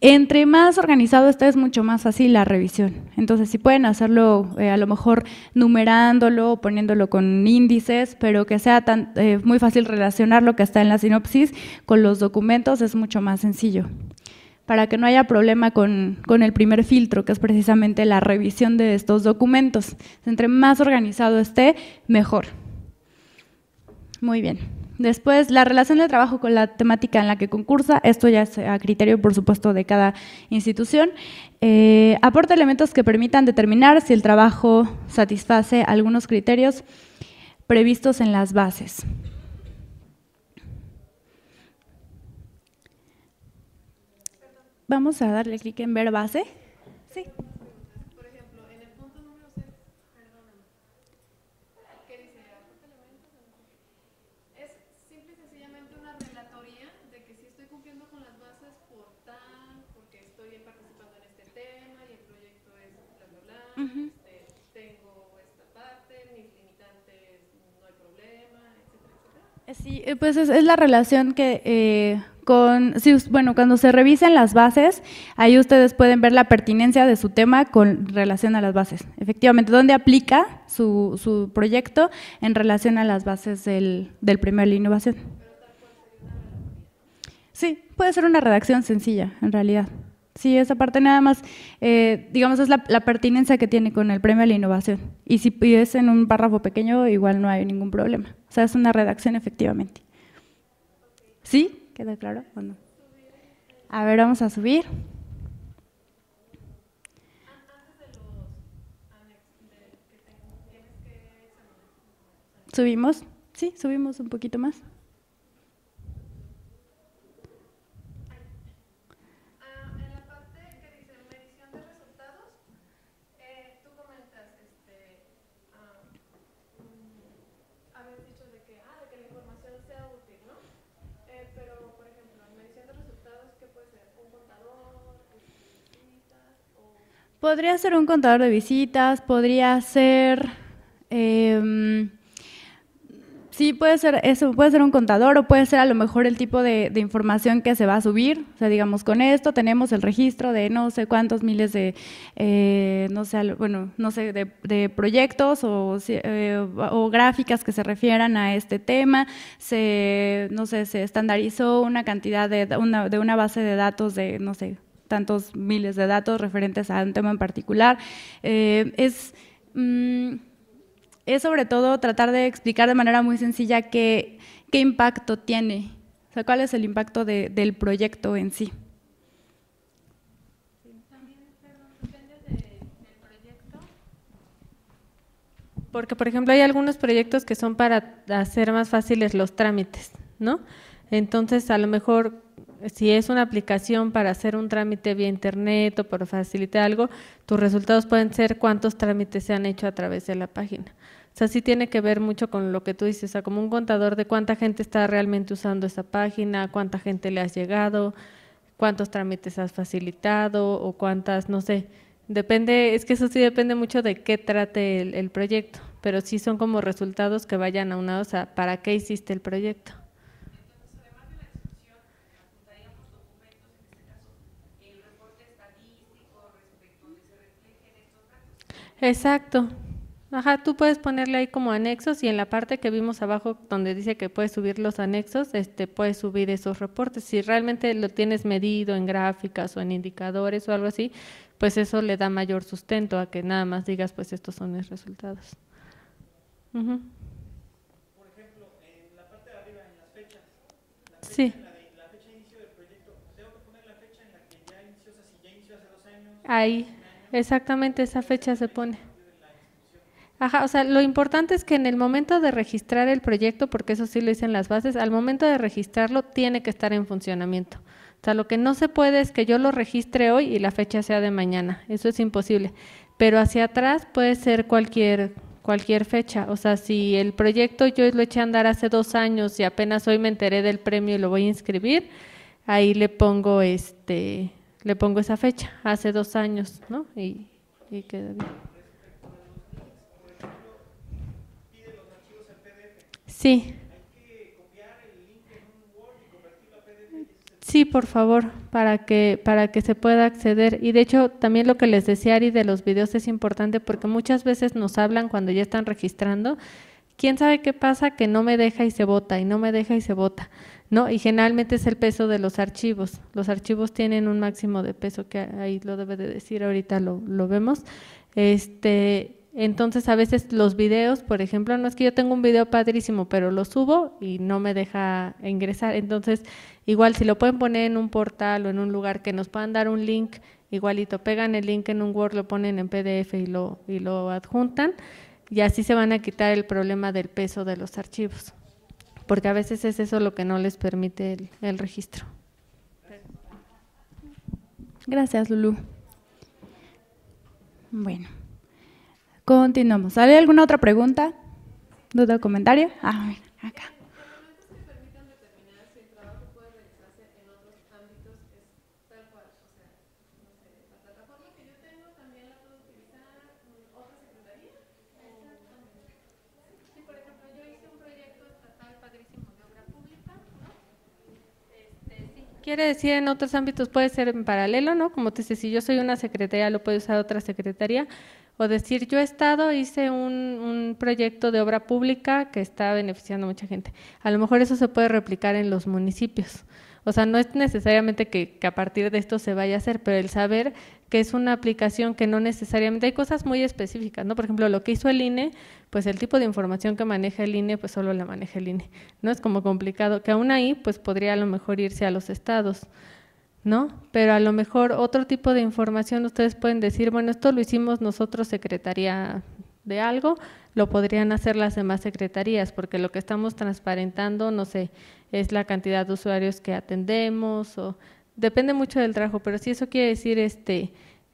Speaker 1: Entre más organizado esté, es mucho más fácil la revisión. Entonces, si pueden hacerlo eh, a lo mejor numerándolo poniéndolo con índices, pero que sea tan, eh, muy fácil relacionar lo que está en la sinopsis con los documentos, es mucho más sencillo. Para que no haya problema con el primer filtro, que es precisamente la revisión de estos documentos. Entre más organizado esté, mejor. Muy bien. Después, la relación de trabajo con la temática en la que concursa, esto ya es a criterio, por supuesto, de cada institución. Eh, aporta elementos que permitan determinar si el trabajo satisface algunos criterios previstos en las bases. Vamos a darle clic en ver base.
Speaker 2: Sí. Eh, pues es, la
Speaker 1: relación que eh, con, bueno, cuando se revisen las bases, ahí ustedes pueden ver la pertinencia de su tema con relación a las bases. Efectivamente, ¿dónde aplica su, su proyecto en relación a las bases del, del primer de innovación? Sí, puede ser una redacción sencilla, en realidad. Sí, esa parte nada más, eh, digamos, es la, pertinencia que tiene con el premio a la innovación. Y si pides en un párrafo pequeño, igual no hay ningún problema. O sea, es una redacción efectivamente. ¿Sí? ¿Queda claro o no? A ver, vamos a subir. ¿Subimos? Sí, subimos un poquito más. Podría ser un contador de visitas, podría ser... Eh, sí, puede ser eso, puede ser un contador o puede ser a lo mejor el tipo de, información que se va a subir. O sea, digamos, con esto tenemos el registro de no sé cuántos miles de, eh, no sé, bueno, no sé, de, proyectos o, eh, o, gráficas que se refieran a este tema. Se, no sé, se estandarizó una cantidad de una, de una base de datos de, no sé, tantos miles de datos referentes a un tema en particular. Eh, es, mm, es sobre todo tratar de explicar de manera muy sencilla qué, qué impacto tiene, o sea, cuál es el impacto del proyecto en sí.
Speaker 2: Porque, por ejemplo, hay algunos proyectos que son para hacer más fáciles los trámites, ¿no? Entonces, a lo mejor si es una aplicación para hacer un trámite vía internet o para facilitar algo, tus resultados pueden ser cuántos trámites se han hecho a través de la página. O sea, sí tiene que ver mucho con lo que tú dices, o sea, como un contador de cuánta gente está realmente usando esa página, cuánta gente le has llegado, cuántos trámites has facilitado o cuántas, no sé, depende, es que eso sí depende mucho de qué trate el, proyecto, pero sí son como resultados que vayan aunados a una, para qué hiciste el proyecto. Exacto. Ajá, tú puedes ponerle ahí como anexos y en la parte que vimos abajo donde dice que puedes subir los anexos, este, puedes subir esos reportes. Si realmente lo tienes medido en gráficas o en indicadores o algo así, pues eso le da mayor sustento a que nada más digas, pues estos son los resultados. Por ejemplo, en la parte de arriba, en las fechas, la fecha, sí. de, fecha inicio del proyecto, poner la fecha en la que ya inició, ya inició hace dos años? Ahí exactamente esa fecha se pone. Ajá, o sea, lo importante es que en el momento de registrar el proyecto, porque eso sí lo dicen las bases, al momento de registrarlo tiene que estar en funcionamiento. O sea, lo que no se puede es que yo lo registre hoy y la fecha sea de mañana, eso es imposible. Pero hacia atrás puede ser cualquier cualquier fecha. O sea, si el proyecto yo lo eché a andar hace dos años y apenas hoy me enteré del premio y lo voy a inscribir, ahí le pongo este le pongo esa fecha, hace dos años, ¿no? Y, Sí. Sí, por favor, para que para que se pueda acceder. Y de hecho, también lo que les decía Ari de los videos es importante porque muchas veces nos hablan cuando ya están registrando. ¿Quién sabe qué pasa? Que no me deja y se vota, y no me deja y se vota. ¿no? Y generalmente es el peso de los archivos. Los archivos tienen un máximo de peso, que ahí lo debe de decir, ahorita lo, vemos. Este, entonces a veces los videos, por ejemplo, no es que yo tengo un video padrísimo, pero lo subo y no me deja ingresar. Entonces, igual si lo pueden poner en un portal o en un lugar que nos puedan dar un link, igualito, pegan el link en un Word, lo ponen en PDF y lo, y lo adjuntan, y así se van a quitar el problema del peso de los archivos porque a veces es eso lo que no les permite el, registro. Gracias, Lulu.
Speaker 1: Bueno, continuamos. ¿Hay alguna otra pregunta? ¿Duda o comentario? Ah, acá.
Speaker 2: Quiere decir, en otros ámbitos puede ser en paralelo, ¿no? Como te dice, si yo soy una secretaria, lo puede usar otra secretaría. O decir, yo he estado, hice un, un proyecto de obra pública que está beneficiando a mucha gente. A lo mejor eso se puede replicar en los municipios. O sea, no es necesariamente que, a partir de esto se vaya a hacer, pero el saber que es una aplicación que no necesariamente hay cosas muy específicas, ¿no? Por ejemplo, lo que hizo el INE, pues el tipo de información que maneja el INE, pues solo la maneja el INE. No es como complicado, que aún ahí pues podría a lo mejor irse a los estados. ¿no? Pero a lo mejor otro tipo de información ustedes pueden decir, bueno, esto lo hicimos nosotros secretaría de algo, lo podrían hacer las demás secretarías, porque lo que estamos transparentando, no sé, es la cantidad de usuarios que atendemos o depende mucho del trabajo, pero si eso quiere decir este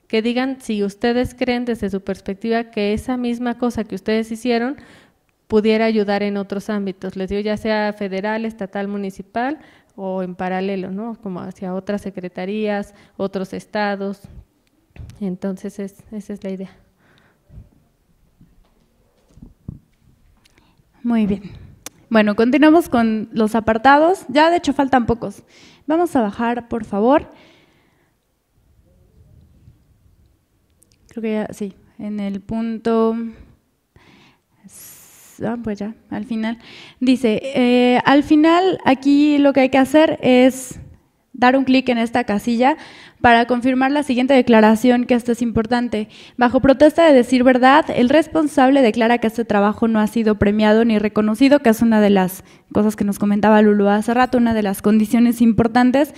Speaker 2: que digan si ustedes creen desde su perspectiva que esa misma cosa que ustedes hicieron pudiera ayudar en otros ámbitos, les digo ya sea federal, estatal, municipal o en paralelo, ¿no? Como hacia otras secretarías, otros estados. Entonces es, esa es la idea.
Speaker 1: Muy bien. Bueno, continuamos con los apartados. Ya de hecho faltan pocos. Vamos a bajar, por favor. Creo que ya, sí, en el punto... Ah, pues ya, al final. Dice, eh, al final aquí lo que hay que hacer es dar un clic en esta casilla para confirmar la siguiente declaración que esta es importante. Bajo protesta de decir verdad, el responsable declara que este trabajo no ha sido premiado ni reconocido, que es una de las cosas que nos comentaba Lulu hace rato, una de las condiciones importantes,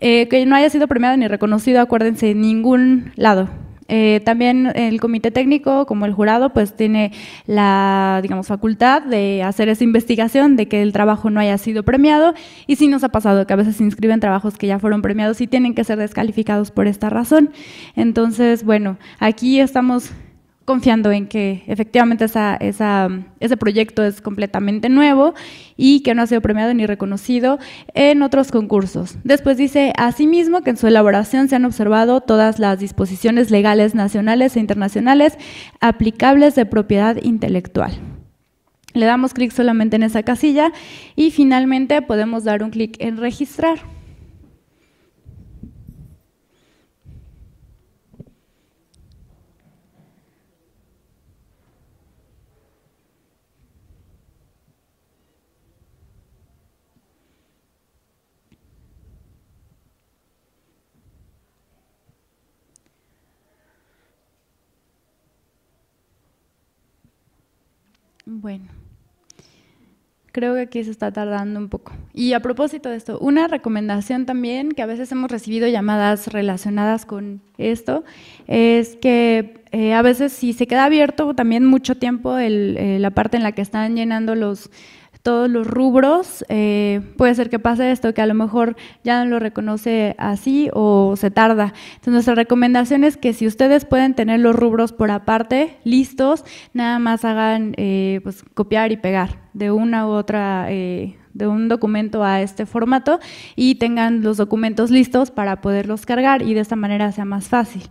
Speaker 1: eh, que no haya sido premiado ni reconocido, acuérdense, en ningún lado. Eh, también el comité técnico, como el jurado, pues tiene la, digamos, facultad de hacer esa investigación de que el trabajo no haya sido premiado y sí nos ha pasado que a veces se inscriben trabajos que ya fueron premiados y tienen que ser descalificados por esta razón. Entonces, bueno, aquí estamos confiando en que efectivamente ese proyecto es completamente nuevo y que no ha sido premiado ni reconocido en otros concursos. Después dice, asimismo, que en su elaboración se han observado todas las disposiciones legales nacionales e internacionales aplicables de propiedad intelectual. Le damos clic solamente en esa casilla y finalmente podemos dar un clic en registrar. Bueno, creo que aquí se está tardando un poco. Y a propósito de esto, una recomendación también que a veces hemos recibido llamadas relacionadas con esto es que eh, a veces si se queda abierto también mucho tiempo eh, la parte en la que están llenando los todos los rubros, eh, puede ser que pase esto, que a lo mejor ya no lo reconoce así o se tarda. Entonces, nuestra recomendación es que si ustedes pueden tener los rubros por aparte, listos, nada más hagan eh, pues, copiar y pegar de una u otra, eh, de un documento a este formato y tengan los documentos listos para poderlos cargar y de esta manera sea más fácil.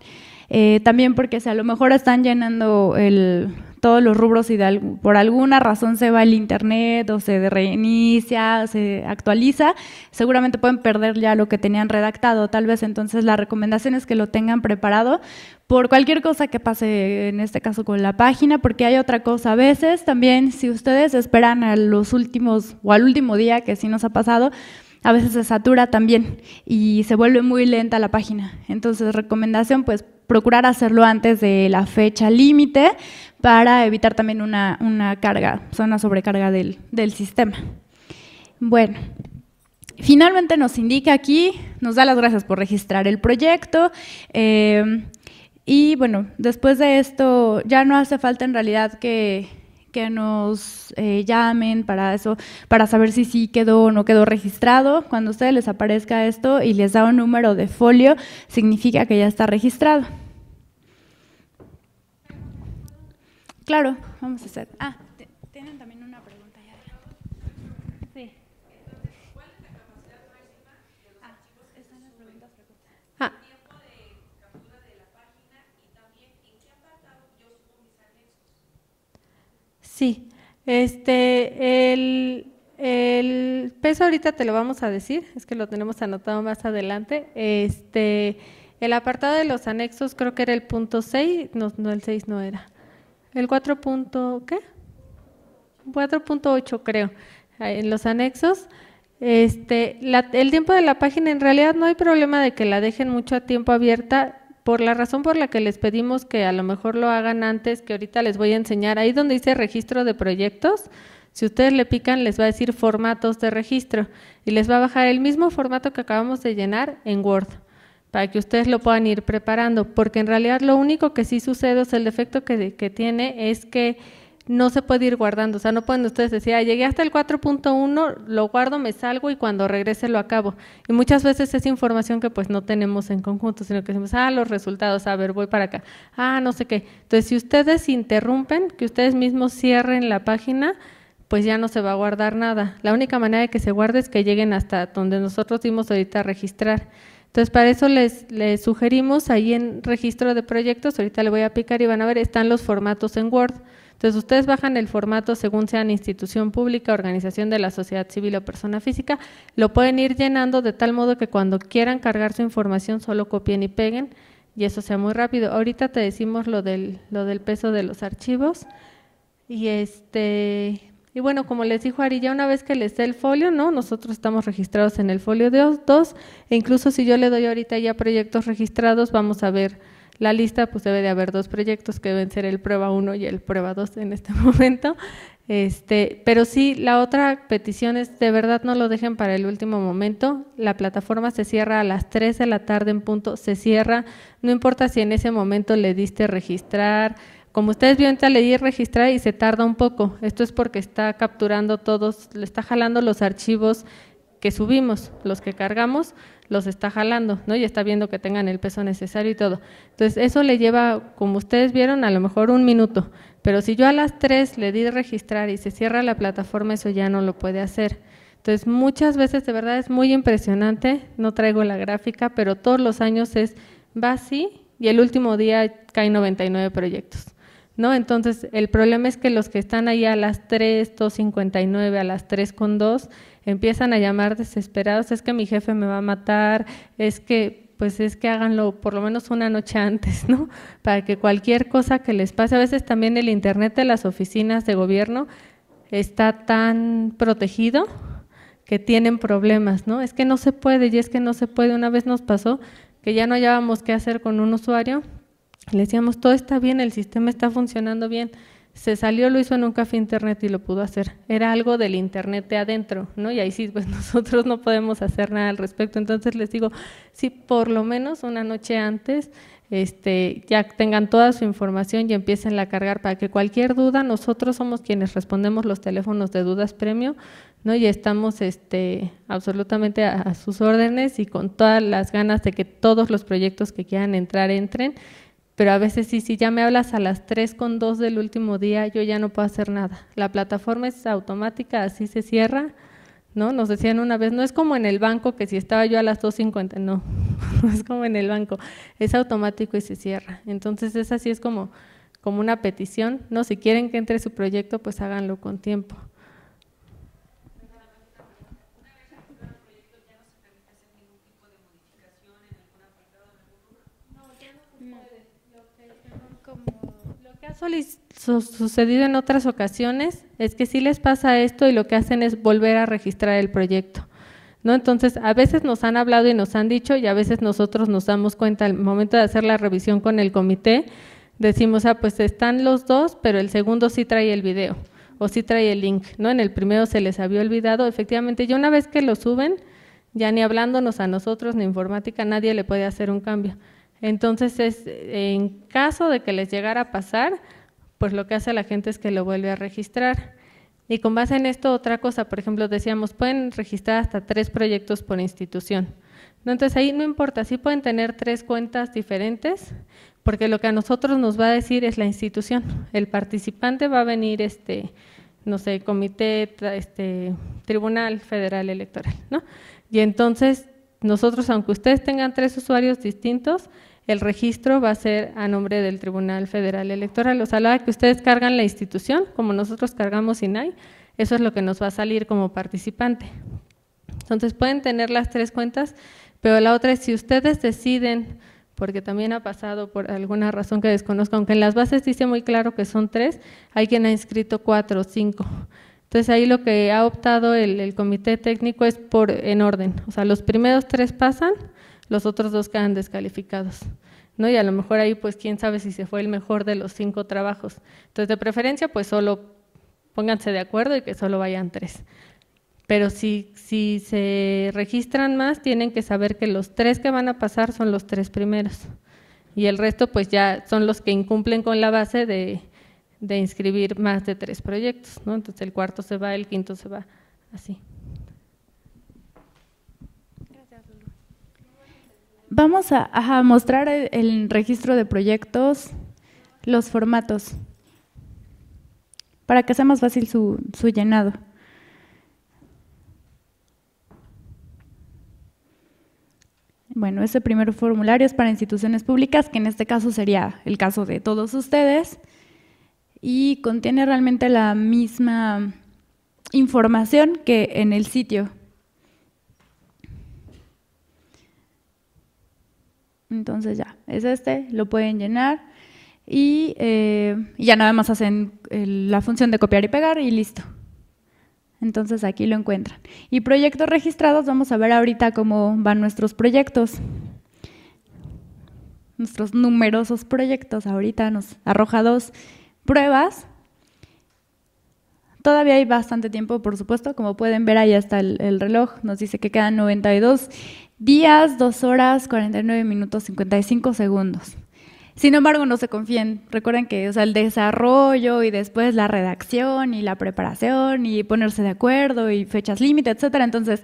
Speaker 1: también porque si a lo mejor están llenando el todos los rubros y por alguna razón se va el internet o se reinicia, se actualiza, seguramente pueden perder ya lo que tenían redactado. Tal vez entonces la recomendación es que lo tengan preparado por cualquier cosa que pase, en este caso con la página, porque hay otra cosa. A veces también, si ustedes esperan a los últimos o al último día, que sí nos ha pasado, a veces se satura también y se vuelve muy lenta la página. Entonces, recomendación, pues procurar hacerlo antes de la fecha límite para evitar también una, carga, una sobrecarga del, sistema. Bueno, finalmente nos indica aquí, nos da las gracias por registrar el proyecto. Eh, y bueno, después de esto ya no hace falta en realidad que, que nos eh, llamen para eso, para saber si sí quedó o no quedó registrado. Cuando a ustedes les aparezca esto y les da un número de folio, significa que ya está registrado. Claro, vamos a hacer. Ah, tienen también una pregunta ya adelante. Sí. ¿Cuál es la capacidad máxima de los archivos? Esa en las preguntas
Speaker 2: frecuentes? Ah. Tiempo de captura de la página y también en qué apartado yo subo mis anexos. Sí. Este, el, el peso ahorita te lo vamos a decir, es que lo tenemos anotado más adelante. Este, el apartado de los anexos creo que era el punto 6, no, no el 6 no era. El Punto, ¿qué? 4.8 creo, en los anexos. Este, el tiempo de la página en realidad no hay problema de que la dejen mucho tiempo abierta por la razón por la que les pedimos que a lo mejor lo hagan antes, que ahorita les voy a enseñar. Ahí donde dice registro de proyectos, si ustedes le pican les va a decir formatos de registro y les va a bajar el mismo formato que acabamos de llenar en Word para que ustedes lo puedan ir preparando, porque en realidad lo único que sí sucede, es el defecto que, que tiene es que no se puede ir guardando, o sea, no pueden ustedes decir, ah, llegué hasta el 4.1, lo guardo, me salgo y cuando regrese lo acabo. Y muchas veces es información que pues no tenemos en conjunto, sino que decimos, ah, los resultados, a ver, voy para acá, ah, no sé qué. Entonces, si ustedes interrumpen, que ustedes mismos cierren la página, pues ya no se va a guardar nada. La única manera de que se guarde es que lleguen hasta donde nosotros dimos ahorita a registrar. Entonces, para eso les, les sugerimos ahí en registro de proyectos, ahorita le voy a picar y van a ver, están los formatos en Word. Entonces, ustedes bajan el formato según sean institución pública, organización de la sociedad civil o persona física, lo pueden ir llenando de tal modo que cuando quieran cargar su información solo copien y peguen y eso sea muy rápido. Ahorita te decimos lo del, lo del peso de los archivos. Y este, y bueno, como les dijo Ari, ya una vez que les dé el folio, ¿no? Nosotros estamos registrados en el folio de 2 e incluso si yo le doy ahorita ya proyectos registrados, vamos a ver la lista, pues debe de haber dos proyectos que deben ser el prueba 1 y el prueba 2 en este momento. Este, pero sí, la otra petición es de verdad no lo dejen para el último momento. La plataforma se cierra a las 3 de la tarde en punto, se cierra, no importa si en ese momento le diste registrar, como ustedes vieron, le di registrar y se tarda un poco. Esto es porque está capturando todos, le está jalando los archivos que subimos, los que cargamos, los está jalando, ¿no? Y está viendo que tengan el peso necesario y todo. Entonces, eso le lleva, como ustedes vieron, a lo mejor un minuto. Pero si yo a las tres le di registrar y se cierra la plataforma, eso ya no lo puede hacer. Entonces, muchas veces, de verdad, es muy impresionante. No traigo la gráfica, pero todos los años es, va así y el último día caen 99 proyectos. ¿no? Entonces, el problema es que los que están ahí a las 3, 2.59, a las 3 con 2, empiezan a llamar desesperados, es que mi jefe me va a matar, es que pues es que háganlo por lo menos una noche antes, ¿no? Para que cualquier cosa que les pase, a veces también el internet de las oficinas de gobierno está tan protegido que tienen problemas, ¿no? Es que no se puede y es que no se puede. Una vez nos pasó que ya no hallábamos qué hacer con un usuario le decíamos, todo está bien, el sistema está funcionando bien. Se salió, lo hizo en un café internet y lo pudo hacer. Era algo del internet de adentro, ¿no? Y ahí sí, pues nosotros no podemos hacer nada al respecto. Entonces les digo, sí, por lo menos una noche antes este, ya tengan toda su información y empiecen a cargar para que cualquier duda, nosotros somos quienes respondemos los teléfonos de dudas premio, ¿no? Y estamos este, absolutamente a sus órdenes y con todas las ganas de que todos los proyectos que quieran entrar entren. Pero a veces sí, si ya me hablas a las 3 con 2 del último día, yo ya no puedo hacer nada. La plataforma es automática, así se cierra, ¿no? Nos decían una vez, no es como en el banco que si estaba yo a las 2.50, no, no es como en el banco, es automático y se cierra. Entonces es así, es como, como una petición, ¿no? Si quieren que entre su proyecto, pues háganlo con tiempo. sucedido en otras ocasiones es que si les pasa esto y lo que hacen es volver a registrar el proyecto. ¿No? Entonces, a veces nos han hablado y nos han dicho y a veces nosotros nos damos cuenta al momento de hacer la revisión con el comité, decimos, ah, pues están los dos, pero el segundo sí trae el video o sí trae el link, ¿no? En el primero se les había olvidado, efectivamente, y una vez que lo suben, ya ni hablándonos a nosotros, ni informática, nadie le puede hacer un cambio. Entonces, es, en caso de que les llegara a pasar, pues lo que hace la gente es que lo vuelve a registrar. Y con base en esto, otra cosa, por ejemplo, decíamos, pueden registrar hasta tres proyectos por institución. Entonces ahí no importa, sí pueden tener tres cuentas diferentes, porque lo que a nosotros nos va a decir es la institución. El participante va a venir, este, no sé, comité, este, tribunal federal electoral, ¿no? Y entonces nosotros, aunque ustedes tengan tres usuarios distintos, el registro va a ser a nombre del Tribunal Federal Electoral. O sea, que ustedes cargan la institución, como nosotros cargamos INAI, eso es lo que nos va a salir como participante. Entonces pueden tener las tres cuentas, pero la otra es si ustedes deciden, porque también ha pasado por alguna razón que desconozco, aunque en las bases dice muy claro que son tres, hay quien ha inscrito cuatro o cinco. Entonces ahí lo que ha optado el, comité técnico es por en orden, o sea, los primeros tres pasan, los otros dos quedan descalificados, ¿no? Y a lo mejor ahí pues quién sabe si se fue el mejor de los cinco trabajos. Entonces de preferencia pues solo pónganse de acuerdo y que solo vayan tres. Pero si, si se registran más, tienen que saber que los tres que van a pasar son los tres primeros. Y el resto pues ya son los que incumplen con la base de, de inscribir más de tres proyectos, ¿no? Entonces el cuarto se va, el quinto se va, así.
Speaker 1: Vamos a, mostrar el, registro de proyectos, los formatos, para que sea más fácil su, su llenado. Bueno, ese primer formulario es para instituciones públicas, que en este caso sería el caso de todos ustedes y contiene realmente la misma información que en el sitio. Entonces ya, es este, lo pueden llenar y eh, ya nada más hacen la función de copiar y pegar y listo. Entonces aquí lo encuentran. Y proyectos registrados, vamos a ver ahorita cómo van nuestros proyectos. Nuestros numerosos proyectos, ahorita nos arroja dos pruebas. Todavía hay bastante tiempo, por supuesto. Como pueden ver, ahí está el, reloj. Nos dice que quedan 92 días, 2 horas, 49 minutos, 55 segundos. Sin embargo, no se confíen. Recuerden que o el desarrollo y después la redacción y la preparación y ponerse de acuerdo y fechas límite, etcétera. Entonces,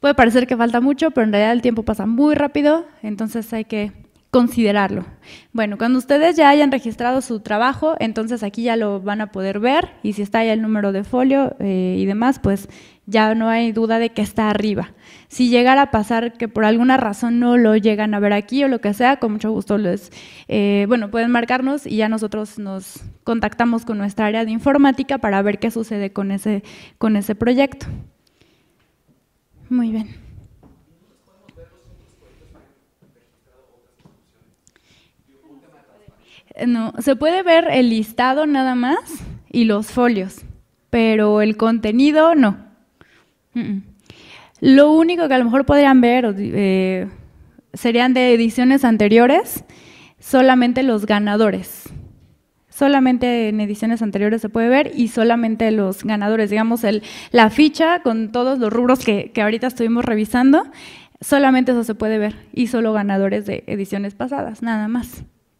Speaker 1: puede parecer que falta mucho, pero en realidad el tiempo pasa muy rápido. Entonces, hay que considerarlo. Bueno, cuando ustedes ya hayan registrado su trabajo, entonces aquí ya lo van a poder ver y si está ya el número de folio eh, y demás, pues ya no hay duda de que está arriba. Si llegara a pasar que por alguna razón no lo llegan a ver aquí o lo que sea, con mucho gusto les, eh, bueno, pueden marcarnos y ya nosotros nos contactamos con nuestra área de informática para ver qué sucede con ese, con ese proyecto. Muy bien. Eh, no, se puede ver el listado nada más y los folios, pero el contenido no. Lo único que a lo mejor podrían ver eh, serían de ediciones anteriores, solamente los ganadores. Solamente en ediciones anteriores se puede ver y solamente los ganadores, digamos, la ficha con todos los rubros que ahorita estuvimos revisando, solamente eso se puede ver y solo ganadores de ediciones pasadas, nada más.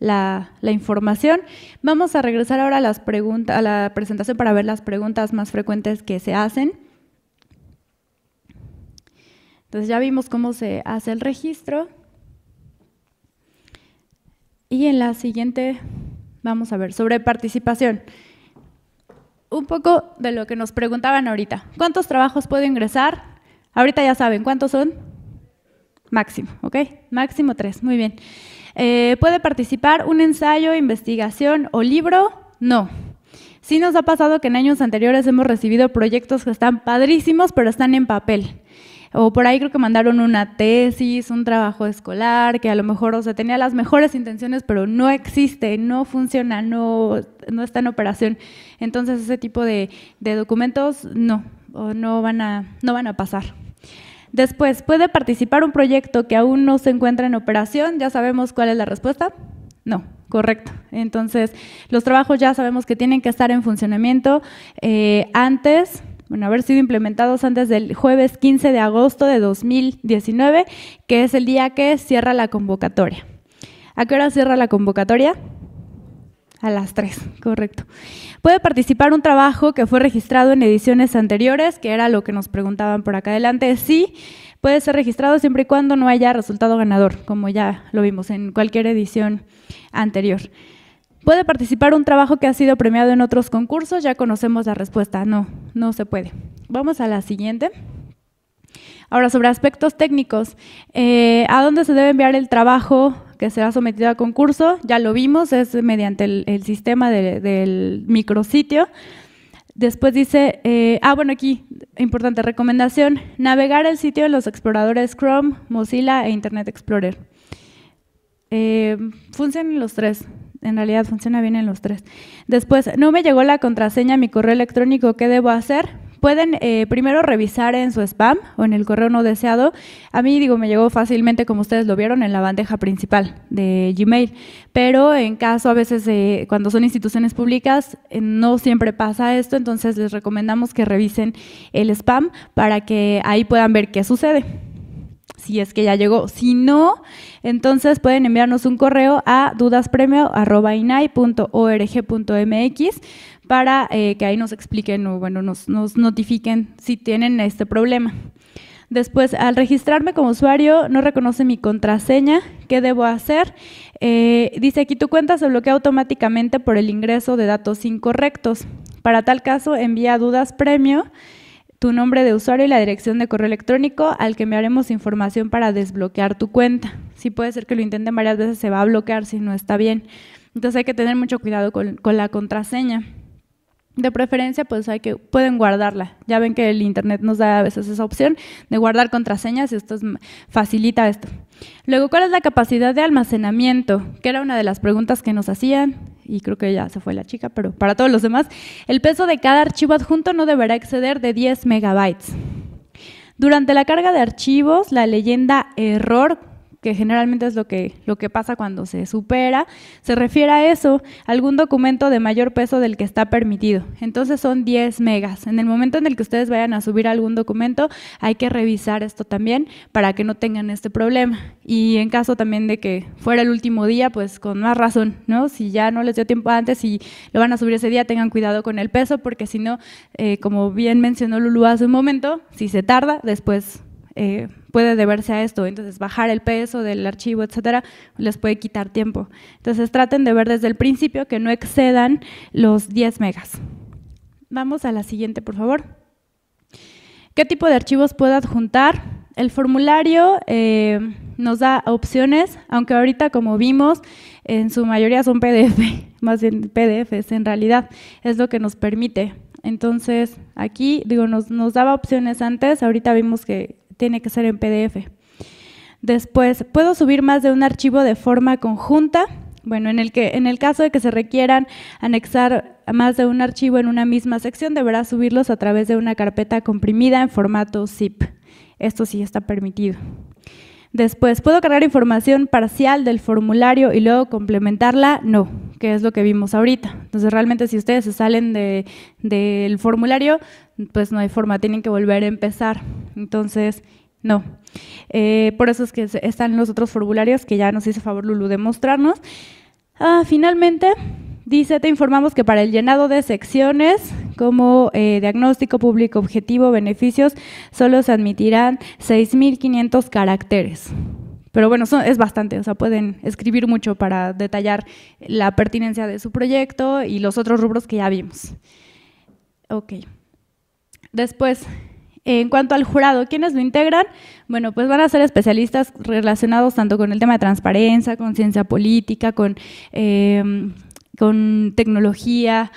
Speaker 1: la, información. Vamos a regresar ahora a, las a la presentación para ver las preguntas más frecuentes que se hacen. Entonces ya vimos cómo se hace el registro. Y en la siguiente vamos a ver sobre participación. Un poco de lo que nos preguntaban ahorita. ¿Cuántos trabajos puedo ingresar? Ahorita ya saben, ¿cuántos son? Máximo, ¿ok? Máximo tres, muy bien. Eh, ¿Puede participar un ensayo, investigación o libro? No. Sí nos ha pasado que en años anteriores hemos recibido proyectos que están padrísimos, pero están en papel. O por ahí creo que mandaron una tesis, un trabajo escolar, que a lo mejor, o sea, tenía las mejores intenciones, pero no existe, no funciona, no, no está en operación. Entonces ese tipo de, documentos no, o no van a, no van a pasar. Después, ¿puede participar un proyecto que aún no se encuentra en operación? ¿Ya sabemos cuál es la respuesta? No, correcto. Entonces, los trabajos ya sabemos que tienen que estar en funcionamiento eh, antes bueno, haber sido implementados antes del jueves 15 de agosto de 2019, que es el día que cierra la convocatoria. ¿A qué hora cierra la convocatoria? A las tres, correcto. Puede participar un trabajo que fue registrado en ediciones anteriores, que era lo que nos preguntaban por acá adelante. Sí, puede ser registrado siempre y cuando no haya resultado ganador, como ya lo vimos en cualquier edición anterior. Puede participar un trabajo que ha sido premiado en otros concursos, ya conocemos la respuesta. No, no se puede. Vamos a la siguiente. Ahora, sobre aspectos técnicos, eh, ¿a dónde se debe enviar el trabajo que será sometido a concurso, ya lo vimos, es mediante el, sistema del micrositio. Después dice, eh, ah, bueno, aquí, importante recomendación, navegar el sitio de los exploradores Chrome, Mozilla e Internet Explorer. Eh, funcionan los tres, en realidad funciona bien en los tres. Después, no me llegó la contraseña a mi correo electrónico, ¿qué debo hacer? pueden eh, primero revisar en su spam o en el correo no deseado. A mí, digo, me llegó fácilmente, como ustedes lo vieron, en la bandeja principal de Gmail. Pero en caso, a veces, cuando son instituciones públicas, eh, no siempre pasa esto. Entonces, les recomendamos que revisen el spam para que ahí puedan ver qué sucede si es que ya llegó. Si no, entonces pueden enviarnos un correo a dudaspremio.inai.org.mx para eh, que ahí nos expliquen o bueno, nos, notifiquen si tienen este problema. Después, al registrarme como usuario, no reconoce mi contraseña. ¿Qué debo hacer? Eh, dice aquí, tu cuenta se bloquea automáticamente por el ingreso de datos incorrectos. Para tal caso, envía dudas premio, tu nombre de usuario y la dirección de correo electrónico al que me haremos información para desbloquear tu cuenta. Si puede ser que lo intenten varias veces, se va a bloquear si no está bien. Entonces hay que tener mucho cuidado con la contraseña. De preferencia, pues hay que, pueden guardarla. Ya ven que el Internet nos da a veces esa opción de guardar contraseñas y esto facilita esto. Luego, ¿cuál es la capacidad de almacenamiento? Que era una de las preguntas que nos hacían y creo que ya se fue la chica, pero para todos los demás, el peso de cada archivo adjunto no deberá exceder de 10 megabytes. Durante la carga de archivos, la leyenda error que generalmente es lo que, lo que pasa cuando se supera, se refiere a eso, algún documento de mayor peso del que está permitido. Entonces son 10 megas. En el momento en el que ustedes vayan a subir algún documento, hay que revisar esto también para que no tengan este problema. Y en caso también de que fuera el último día, pues con más razón, ¿no? Si ya no les dio tiempo antes y lo van a subir ese día, tengan cuidado con el peso, porque si no, eh, como bien mencionó Lulu hace un momento, si se tarda, después eh, puede deberse a esto. Entonces, bajar el peso del archivo, etcétera, les puede quitar tiempo. Entonces, traten de ver desde el principio que no excedan los 10 megas. Vamos a la siguiente, por favor. ¿Qué tipo de archivos puedo adjuntar? El formulario eh, nos da opciones, aunque ahorita, como vimos, en su mayoría son PDF, más bien PDFs en realidad, es lo que nos permite entonces, aquí, digo, nos, nos, daba opciones antes, ahorita vimos que tiene que ser en PDF. Después, puedo subir más de un archivo de forma conjunta. Bueno, en el, que, en el caso de que se requieran anexar más de un archivo en una misma sección, deberá subirlos a través de una carpeta comprimida en formato zip. Esto sí está permitido. Después, ¿puedo cargar información parcial del formulario y luego complementarla? No, que es lo que vimos ahorita. Entonces, realmente si ustedes se salen del de, formulario, pues no hay forma, tienen que volver a empezar. Entonces, no. Eh, por eso es que están los otros formularios que ya nos hizo favor Lulu de mostrarnos. Ah, finalmente, Dice, te informamos que para el llenado de secciones como eh, diagnóstico público objetivo, beneficios, solo se admitirán 6.500 caracteres. Pero bueno, es bastante, o sea, pueden escribir mucho para detallar la pertinencia de su proyecto y los otros rubros que ya vimos. Ok. Después, en cuanto al jurado, ¿quiénes lo integran? Bueno, pues van a ser especialistas relacionados tanto con el tema de transparencia, con ciencia política, con... Em, con tecnología,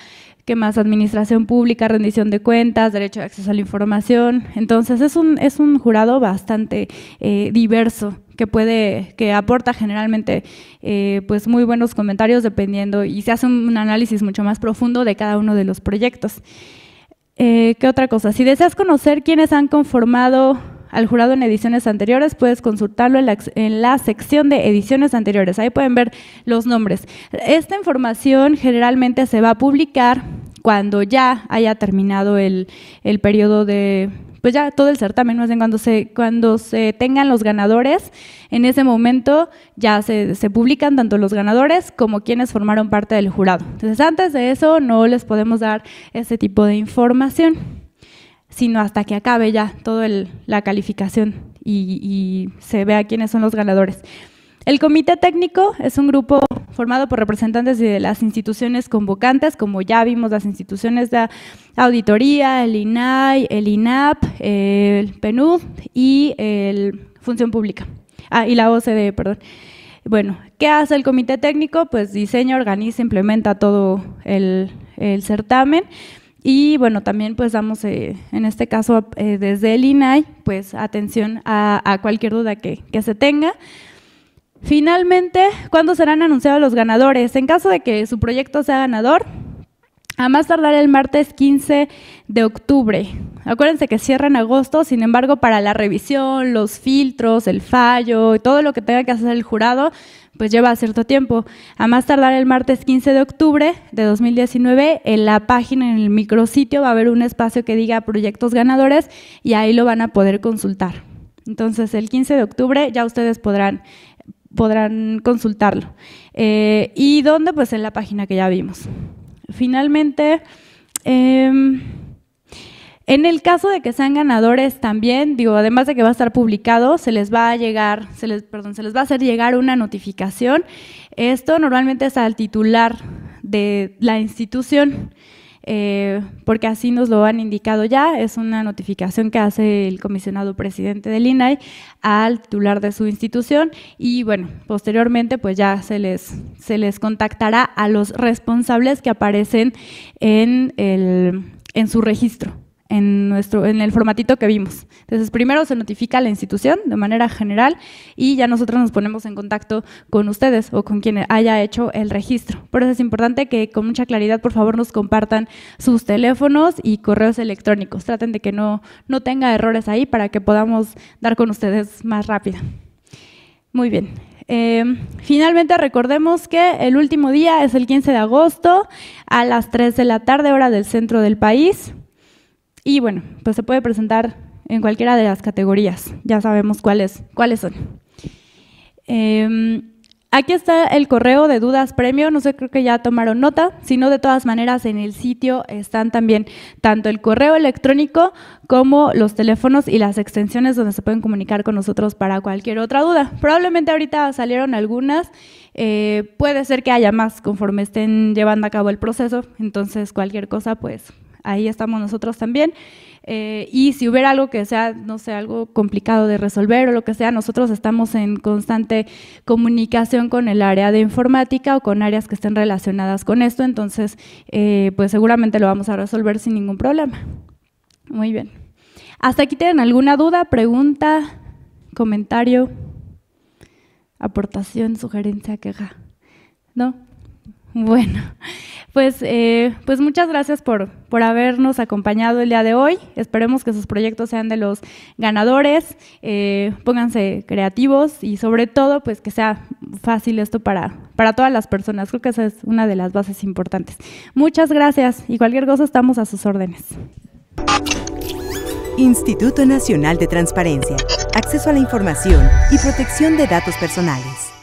Speaker 1: ¿qué más? Administración pública, rendición de cuentas, derecho de acceso a la información. Entonces es un, es un jurado bastante eh, diverso que puede, que aporta generalmente eh, pues muy buenos comentarios dependiendo y se hace un análisis mucho más profundo de cada uno de los proyectos. Eh, ¿Qué otra cosa? Si deseas conocer quiénes han conformado al jurado en ediciones anteriores, puedes consultarlo en la, sección de ediciones anteriores. Ahí pueden ver los nombres. Esta información generalmente se va a publicar cuando ya haya terminado el, periodo de, pues ya todo el certamen, más bien cuando se, cuando se tengan los ganadores, en ese momento ya se, se, publican tanto los ganadores como quienes formaron parte del jurado. Entonces, antes de eso no les podemos dar ese tipo de información sino hasta que acabe ya toda la calificación y, se vea quiénes son los ganadores. El comité técnico es un grupo formado por representantes de las instituciones convocantes, como ya vimos las instituciones de auditoría, el INAI, el INAP, el PNUD y el Función Pública, ah, y la OCDE, perdón. Bueno, ¿qué hace el comité técnico? Pues diseña, organiza, implementa todo el, el certamen y bueno, también pues damos, eh, en este caso eh, desde el INAI, pues atención a, cualquier duda que, que, se tenga. Finalmente, ¿cuándo serán anunciados los ganadores? En caso de que su proyecto sea ganador, a más tardar el martes 15 de octubre. Acuérdense que cierra en agosto, sin embargo, para la revisión, los filtros, el fallo y todo lo que tenga que hacer el jurado, pues lleva cierto tiempo. A más tardar el martes 15 de octubre de 2019, en la página, en el micrositio, va a haber un espacio que diga proyectos ganadores y ahí lo van a poder consultar. Entonces, el 15 de octubre ya ustedes podrán, podrán consultarlo. Eh, ¿Y dónde? Pues en la página que ya vimos. Finalmente, em, en el caso de que sean ganadores también, digo, además de que va a estar publicado, se les va a llegar, se les, perdón, se les va a hacer llegar una notificación. Esto normalmente es al titular de la institución. Eh, porque así nos lo han indicado ya, es una notificación que hace el comisionado presidente del INAI al titular de su institución y bueno, posteriormente pues ya se les, se les contactará a los responsables que aparecen en su registro en, nuestro, en el formatito que vimos. Entonces, primero se notifica a la institución de manera general y ya nosotros nos ponemos en contacto con ustedes o con quien haya hecho el registro. Por eso es importante que con mucha claridad, por favor, nos compartan sus teléfonos y correos electrónicos. Traten de que no, no tenga errores ahí para que podamos dar con ustedes más rápido. Muy bien. Em, finalmente recordemos que el último día es el 15 de agosto a las 3 de la tarde hora del centro del país. Y bueno, pues se puede presentar en cualquiera de las categorías. Ya sabemos cuáles, cuáles son. Em, aquí está el correo de dudas premio. No sé, creo que ya tomaron nota. sino de todas maneras, en el sitio están también tanto el correo electrónico como los teléfonos y las extensiones donde se pueden comunicar con nosotros para cualquier otra duda. Probablemente ahorita salieron algunas. Eh, puede ser que haya más conforme estén llevando a cabo el proceso. Entonces, cualquier cosa, pues ahí estamos nosotros también. Eh, y si hubiera algo que sea, no sé, algo complicado de resolver o lo que sea, nosotros estamos en constante comunicación con el área de informática o con áreas que estén relacionadas con esto, entonces, eh, pues seguramente lo vamos a resolver sin ningún problema. Muy bien. ¿Hasta aquí tienen alguna duda, pregunta, comentario, aportación, sugerencia, queja? ¿No? Bueno, pues, eh, pues muchas gracias por, habernos acompañado el día de hoy. Esperemos que sus proyectos sean de los ganadores, eh, pónganse creativos y sobre todo pues que sea fácil esto para, para todas las personas. Creo que esa es una de las bases importantes. Muchas gracias y cualquier cosa estamos a sus órdenes. Instituto Nacional de Transparencia, Acceso a la Información y Protección de Datos Personales.